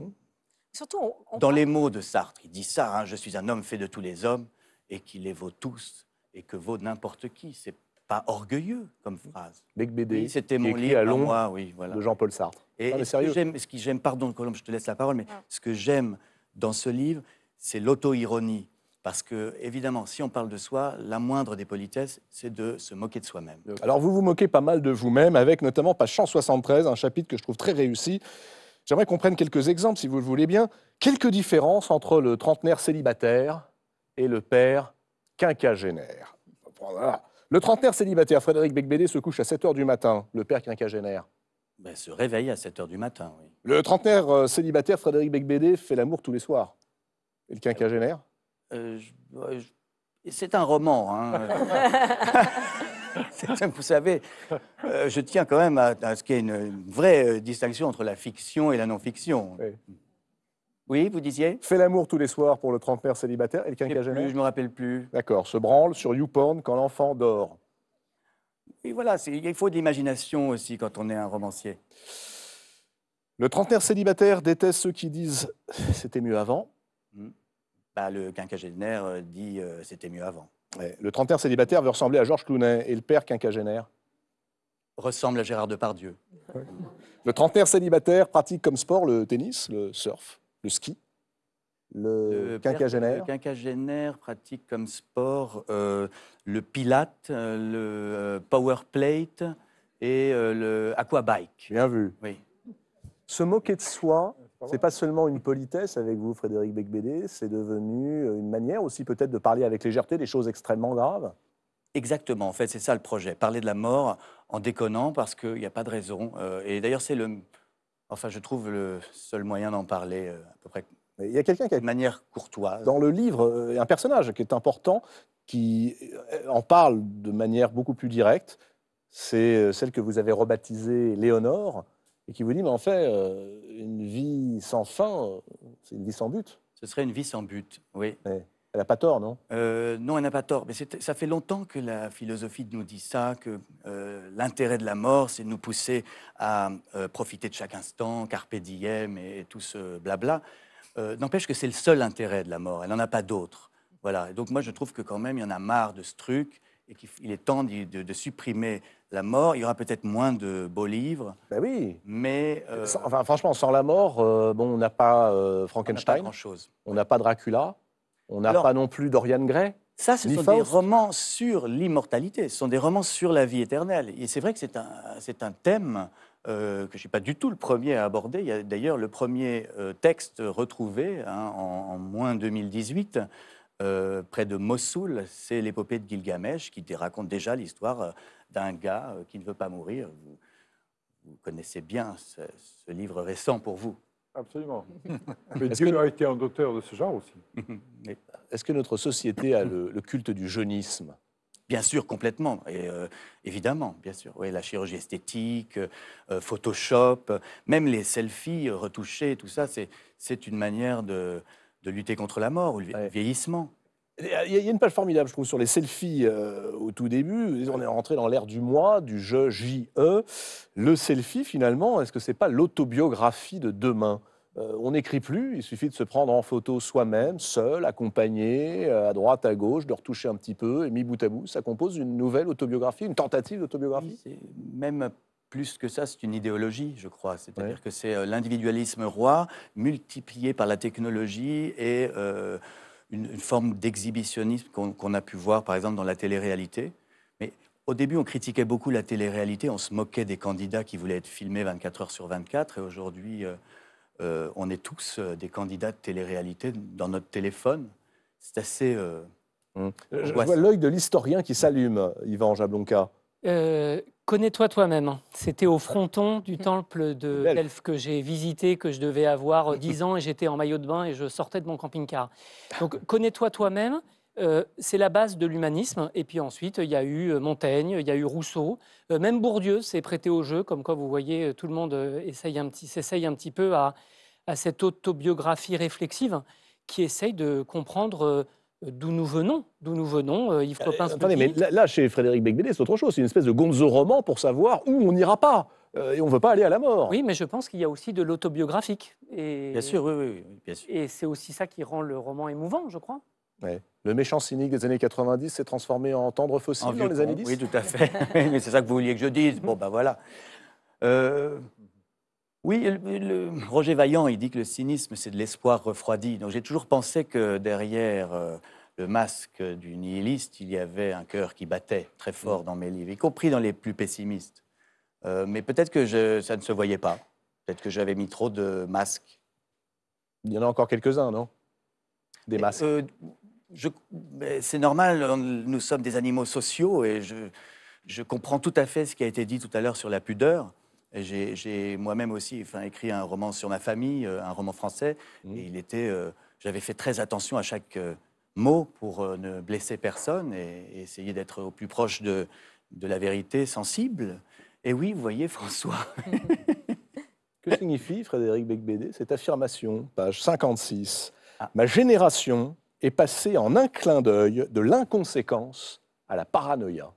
Surtout, on, Dans les mots de Sartre, il dit ça hein, je suis un homme fait de tous les hommes et qu'il les vaut tous et que vaut n'importe qui. C'est pas orgueilleux comme phrase. Bec BD. c'était mon livre moi, oui, voilà. de Jean-Paul Sartre. Et, ce que j'aime, pardon, Colombe, je te laisse la parole, mais ce que j'aime dans ce livre, c'est l'auto-ironie. Parce que, évidemment, si on parle de soi, la moindre des politesses, c'est de se moquer de soi-même. Alors, vous vous moquez pas mal de vous-même, avec notamment page 173, un chapitre que je trouve très réussi. J'aimerais qu'on prenne quelques exemples, si vous le voulez bien. Quelques différences entre le trentenaire célibataire et le père quinquagénaire. Le trentenaire célibataire, Frédéric Becbédé, se couche à 7 h du matin, le père quinquagénaire. Ben, se réveille à 7 h du matin, oui. Le trentenaire euh, célibataire, Frédéric Becbédé, fait l'amour tous les soirs. Et le quinquagénaire euh, c'est un roman. Hein. vous savez, euh, je tiens quand même à, ce qu'il y ait une, vraie euh, distinction entre la fiction et la non-fiction. Oui. vous disiez Fait l'amour tous les soirs pour le trentenaire célibataire et le quinquagénaire Je me rappelle plus. D'accord, se branle sur YouPorn quand l'enfant dort. Et voilà, il faut de l'imagination aussi quand on est un romancier. Le trentenaire célibataire déteste ceux qui disent c'était mieux avant. Hmm le quinquagénaire euh, dit euh, c'était mieux avant. Le trentenaire célibataire veut ressembler à Georges Clounet et le père quinquagénaire Ressemble à Gérard Depardieu. Le trentenaire célibataire pratique comme sport le tennis, le surf, le ski. Le, quinquagénaire Le quinquagénaire pratique comme sport euh, le pilate, le power plate et le aquabike. Bien vu. Oui. Se moquer de soi, c'est pas seulement une politesse avec vous, Frédéric Becbédé, c'est devenu euh, une manière aussi peut-être de parler avec légèreté des choses extrêmement graves. Exactement, en fait, c'est ça le projet. Parler de la mort en déconnant parce qu'il n'y a pas de raison. Euh, et d'ailleurs, c'est le. Enfin, je trouve le seul moyen d'en parler euh, à peu près. Il y a quelqu'un qui a. De manière courtoise. Dans le livre, il y a un personnage qui est important, qui en parle de manière beaucoup plus directe. C'est celle que vous avez rebaptisée Léonore et qui vous dit, mais en fait, euh, une vie sans fin, euh, c'est une vie sans but. Ce serait une vie sans but, oui. Elle n'a pas tort, non euh, Non, elle n'a pas tort. Mais ça fait longtemps que la philosophie nous dit ça, que l'intérêt de la mort, c'est de nous pousser à profiter de chaque instant, carpe diem et, tout ce blabla. N'empêche que c'est le seul intérêt de la mort, elle n'en a pas d'autre. Voilà. donc moi, je trouve que quand même, il y en a marre de ce truc et qu'il est temps de, de supprimer la mort. Il y aura peut-être moins de beaux livres. Ben oui. Mais. Euh, enfin, franchement, sans la mort, euh, bon, on n'a pas euh, Frankenstein. On n'a pas grand-chose. On n'a pas Dracula. On n'a pas non plus Dorian Gray. Ça, ce sont des romans sur l'immortalité. Ce sont des romans sur la vie éternelle. Et c'est vrai que c'est un, un thème. que je ne suis pas du tout le premier à aborder. Il y a d'ailleurs le premier texte retrouvé hein, en, moins 2018 près de Mossoul, c'est l'épopée de Gilgamesh qui raconte déjà l'histoire d'un gars euh, qui ne veut pas mourir. Vous, connaissez bien ce, livre récent pour vous. Absolument. Mais Dieu a été un auteur de ce genre aussi. Est-ce que notre société a le, culte du jeunisme Bien sûr, complètement. Et, euh, évidemment, bien sûr. Oui, la chirurgie esthétique, euh, Photoshop, même les selfies retouchées, tout ça, c'est une manière de, lutter contre la mort ou le vieillissement. Il y, a une page formidable, je trouve, sur les selfies euh, au tout début. On est rentré dans l'ère du moi, du je, J-E. Le selfie, finalement, est-ce que c'est pas l'autobiographie de demain euh, On n'écrit plus, il suffit de se prendre en photo soi-même, seul, accompagné, euh, à droite, à gauche, de retoucher un petit peu, et mis bout à bout, ça compose une nouvelle autobiographie, une tentative d'autobiographie Même plus que ça, c'est une idéologie, je crois. C'est-à-dire que c'est l'individualisme roi multiplié par la technologie et une, forme d'exhibitionnisme qu'on a pu voir, par exemple, dans la télé-réalité. Mais au début, on critiquait beaucoup la télé-réalité, on se moquait des candidats qui voulaient être filmés 24 heures sur 24, et aujourd'hui, euh, euh, on est tous euh, des candidats de télé-réalité dans notre téléphone. C'est assez... Euh, mmh. Je vois l'œil de l'historien qui s'allume, Yvan Jablonka. Euh, connais-toi toi-même. Hein. C'était au fronton du mm. temple de Delphes que j'ai visité, que je devais avoir 10 euh, ans, et j'étais en maillot de bain et je sortais de mon camping-car. Donc, connais-toi toi-même. Euh, c'est la base de l'humanisme. Et puis ensuite, il y a eu Montaigne, il y a eu Rousseau, même Bourdieu s'est prêté au jeu, comme quoi vous voyez, tout le monde un petit, s'essaye un petit peu à, à, cette autobiographie réflexive qui essaye de comprendre euh, d'où nous venons, d'où nous venons, euh, Yves le eh, Euh, attendez, mais là, chez Frédéric Beigbeder, c'est autre chose. C'est une espèce de gonzo-roman pour savoir où on n'ira pas. Euh, et on ne veut pas aller à la mort. Oui, mais je pense qu'il y a aussi de l'autobiographique. Et... Bien sûr, oui, bien sûr. Et c'est aussi ça qui rend le roman émouvant, je crois. Ouais. Le méchant cynique des années 90 s'est transformé en tendre fossile dans les années 10 Oui, tout à fait. mais c'est ça que vous vouliez que je dise. Bon, ben voilà. Oui, Roger Vaillant, il dit que le cynisme, c'est de l'espoir refroidi. Donc j'ai toujours pensé que derrière euh, le masque du nihiliste, il y avait un cœur qui battait très mm. fort dans mes livres, y compris dans les plus pessimistes. Euh, mais peut-être que ça ne se voyait pas. Peut-être que j'avais mis trop de masques. Il y en a encore quelques-uns, non Des masques. Euh, c'est normal, nous sommes des animaux sociaux et je comprends tout à fait ce qui a été dit tout à l'heure sur la pudeur. J'ai moi-même aussi écrit un roman sur ma famille, euh, un roman français, mmh. et il était. Euh, j'avais fait très attention à chaque euh, mot pour ne blesser personne et, essayer d'être au plus proche de, la vérité sensible. Et oui, vous voyez, François. que signifie, Frédéric Becbédé, cette affirmation, page 56 ah. Ma génération est passée en un clin d'œil de l'inconséquence à la paranoïa.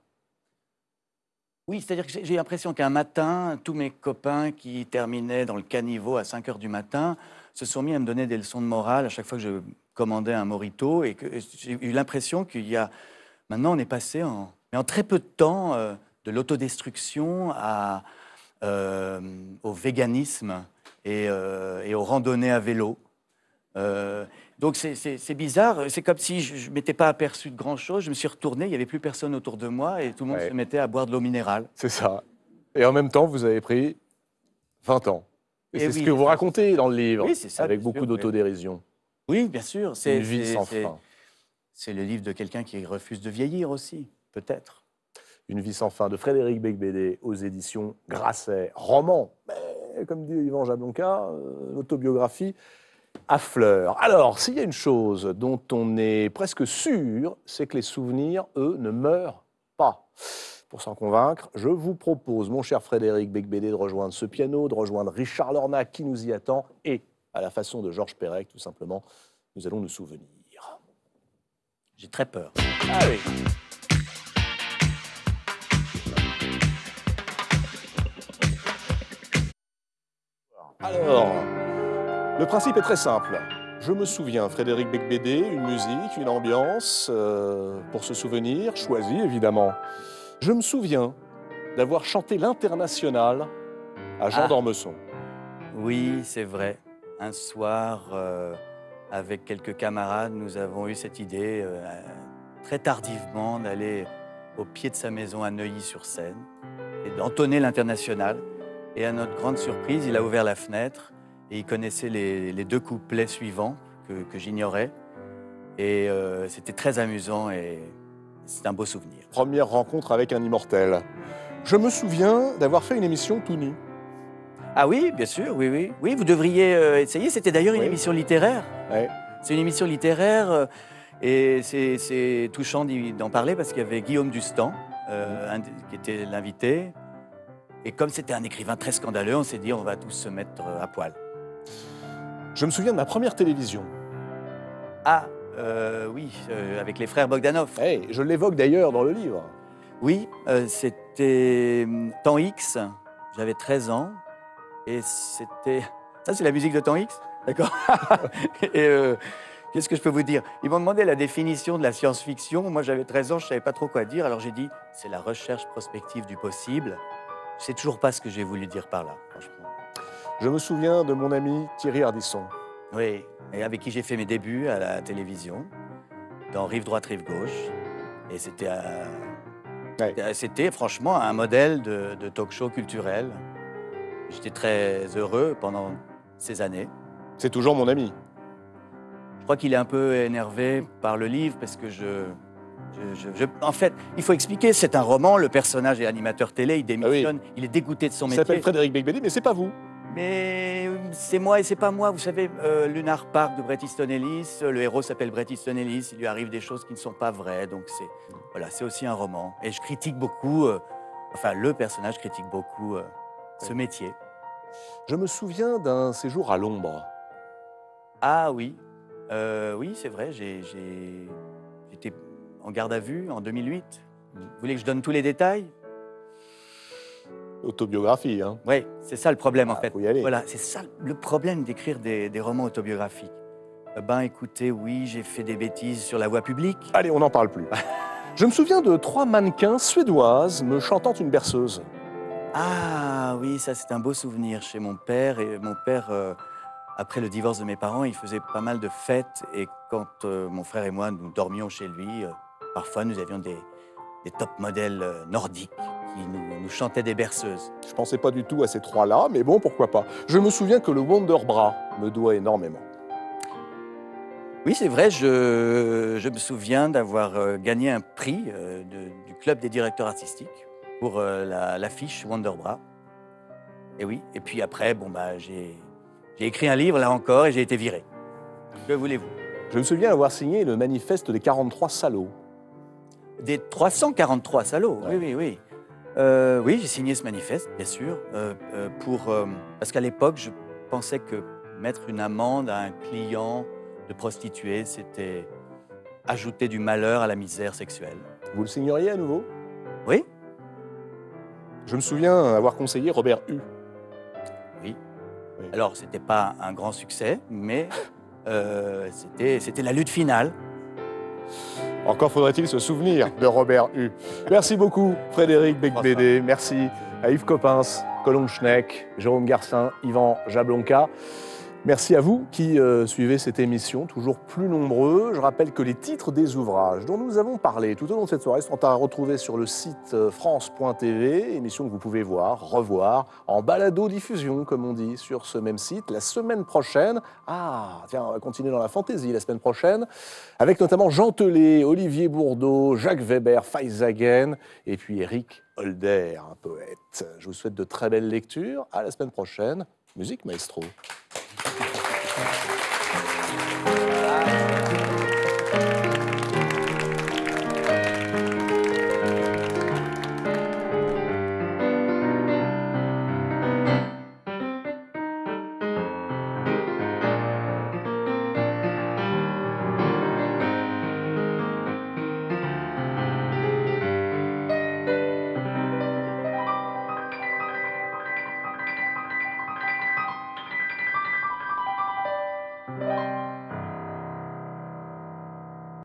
Oui, c'est-à-dire que j'ai l'impression qu'un matin, tous mes copains qui terminaient dans le caniveau à 5 heures du matin se sont mis à me donner des leçons de morale à chaque fois que je commandais un morito. Et, j'ai eu l'impression qu'il y a. Maintenant, on est passé en, mais en très peu de temps euh, de l'autodestruction à, euh, au véganisme euh, et, aux randonnées à vélo. Donc c'est bizarre. C'est comme si je ne m'étais pas aperçu de grand-chose. Je me suis retourné, il n'y avait plus personne autour de moi et tout le monde se mettait à boire de l'eau minérale. C'est ça. Et en même temps, vous avez pris 20 ans. Et, eh c'est ce que vous racontez dans le livre, avec beaucoup d'autodérision. Oui. bien sûr. C'est une vie sans fin. C'est le livre de quelqu'un qui refuse de vieillir aussi, peut-être. Une vie sans fin de Frédéric Becbédé aux éditions Grasset. Roman, mais comme dit Yvan Jablonka, euh, autobiographie, à fleurs. Alors, s'il y a une chose dont on est presque sûr, c'est que les souvenirs, eux, ne meurent pas. Pour s'en convaincre, je vous propose, mon cher Frédéric Becbédé, de rejoindre ce piano, de rejoindre Richard Lornac qui nous y attend, et à la façon de Georges Perec, tout simplement, nous allons nous souvenir. J'ai très peur. Allez. Ah Alors, le principe est très simple. Je me souviens, Frédéric Beigbeder, une musique, une ambiance, euh, pour se souvenir, choisi évidemment. Je me souviens d'avoir chanté l'international à Jean ah. Oui, c'est vrai. Un soir, euh, avec quelques camarades, nous avons eu cette idée euh, très tardivement d'aller au pied de sa maison à Neuilly-sur-Seine et d'entonner l'international. Et à notre grande surprise, il a ouvert la fenêtre et il connaissait les, deux couplets suivants que, j'ignorais. Et euh, c'était très amusant et c'est un beau souvenir. Première rencontre avec un immortel. Je me souviens d'avoir fait une émission tout nu. Ah oui, bien sûr, oui, oui. Oui, vous devriez euh, essayer. C'était d'ailleurs une émission littéraire. C'est une émission littéraire euh, et c'est touchant d'en parler parce qu'il y avait Guillaume Dustan qui était l'invité. Et comme c'était un écrivain très scandaleux, on s'est dit on va tous se mettre à poil. Je me souviens de ma première télévision. Ah, euh, oui, euh, avec les frères Bogdanov. Hey, eh, je l'évoque d'ailleurs dans le livre. Oui, euh, c'était hum, Temps X, j'avais 13 ans, et c'était... Ça, c'est la musique de Temps X D'accord qu'est-ce que je peux vous dire Ils m'ont demandé la définition de la science-fiction. Moi, j'avais 13 ans, je ne savais pas trop quoi dire, alors j'ai dit, c'est la recherche prospective du possible. Je sais toujours pas ce que j'ai voulu dire par là. Je me souviens de mon ami Thierry Ardisson. Oui, avec qui j'ai fait mes débuts à la télévision, dans Rive droite, Rive gauche. Et c'était euh, c'était franchement un modèle de, talk show culturel. J'étais très heureux pendant ces années. C'est toujours mon ami. Je crois qu'il est un peu énervé par le livre parce que je, en fait, il faut expliquer, c'est un roman, le personnage est animateur télé, il ah démissionne, il est dégoûté de son métier. Il s'appelle Frédéric Beigbeder, mais c'est pas vous. Mais euh, c'est moi et c'est pas moi. Vous savez, euh, Lunar Park de Bret Easton Ellis, euh, le héros s'appelle Bret Easton Ellis, il lui arrive des choses qui ne sont pas vraies, donc c'est voilà, c'est aussi un roman. Et je critique beaucoup, enfin le personnage critique beaucoup ce métier. Je me souviens d'un séjour à l'ombre. Ah oui, oui c'est vrai, j'étais en garde à vue en 2008. Vous voulez que je donne tous les détails Autobiographie, hein Oui, c'est ça le problème en ah, fait. Voilà, c'est ça le problème d'écrire des, romans autobiographiques. Eh ben écoutez, oui, j'ai fait des bêtises sur la voie publique. Allez, on n'en parle plus. Je me souviens de trois mannequins suédoises me chantant une berceuse. Ah oui, ça c'est un beau souvenir chez mon père. Et mon père, euh, après le divorce de mes parents, il faisait pas mal de fêtes. Et quand euh, mon frère et moi, nous dormions chez lui, euh, parfois nous avions des, des top modèles nordiques qui nous, chantait des berceuses. Je pensais pas du tout à ces trois-là, mais bon, pourquoi pas. Je me souviens que le Wonder Bra me doit énormément. Oui, c'est vrai, je, me souviens d'avoir euh, gagné un prix euh, du club des directeurs artistiques pour euh, l'affiche la, Wonderbra. Et oui, et puis après, bon, bah, j'ai écrit un livre, là encore, et j'ai été viré. Que voulez-vous Je me souviens avoir signé le manifeste des 43 salauds. Des 343 salauds, oui, oui, oui. Euh, oui, j'ai signé ce manifeste, bien sûr, euh, euh, pour, parce qu'à l'époque, je pensais que mettre une amende à un client de prostituée, c'était ajouter du malheur à la misère sexuelle. Vous le signeriez à nouveau Oui. Je me souviens avoir conseillé Robert U. Oui. Alors, c'était pas un grand succès, mais c'était la lutte finale. Encore faudrait-il se souvenir de Robert U. Merci beaucoup, Frédéric Becbédé. Merci à Yves Coppens, Colombe Schneck, Jérôme Garcin, Yvan Jablonka. Merci à vous qui euh, suivez cette émission, toujours plus nombreux. Je rappelle que les titres des ouvrages dont nous avons parlé tout au long de cette soirée sont à retrouver sur le site euh, france.tv, émission que vous pouvez voir, revoir, en balado-diffusion, comme on dit, sur ce même site. La semaine prochaine, ah, tiens, on va continuer dans la fantaisie la semaine prochaine, avec notamment Jean Telet, Olivier Bourdeau, Jacques Weber, Feisagen, et puis Eric Holder, un poète. Je vous souhaite de très belles lectures. À la semaine prochaine. Musique maestro. Thank you.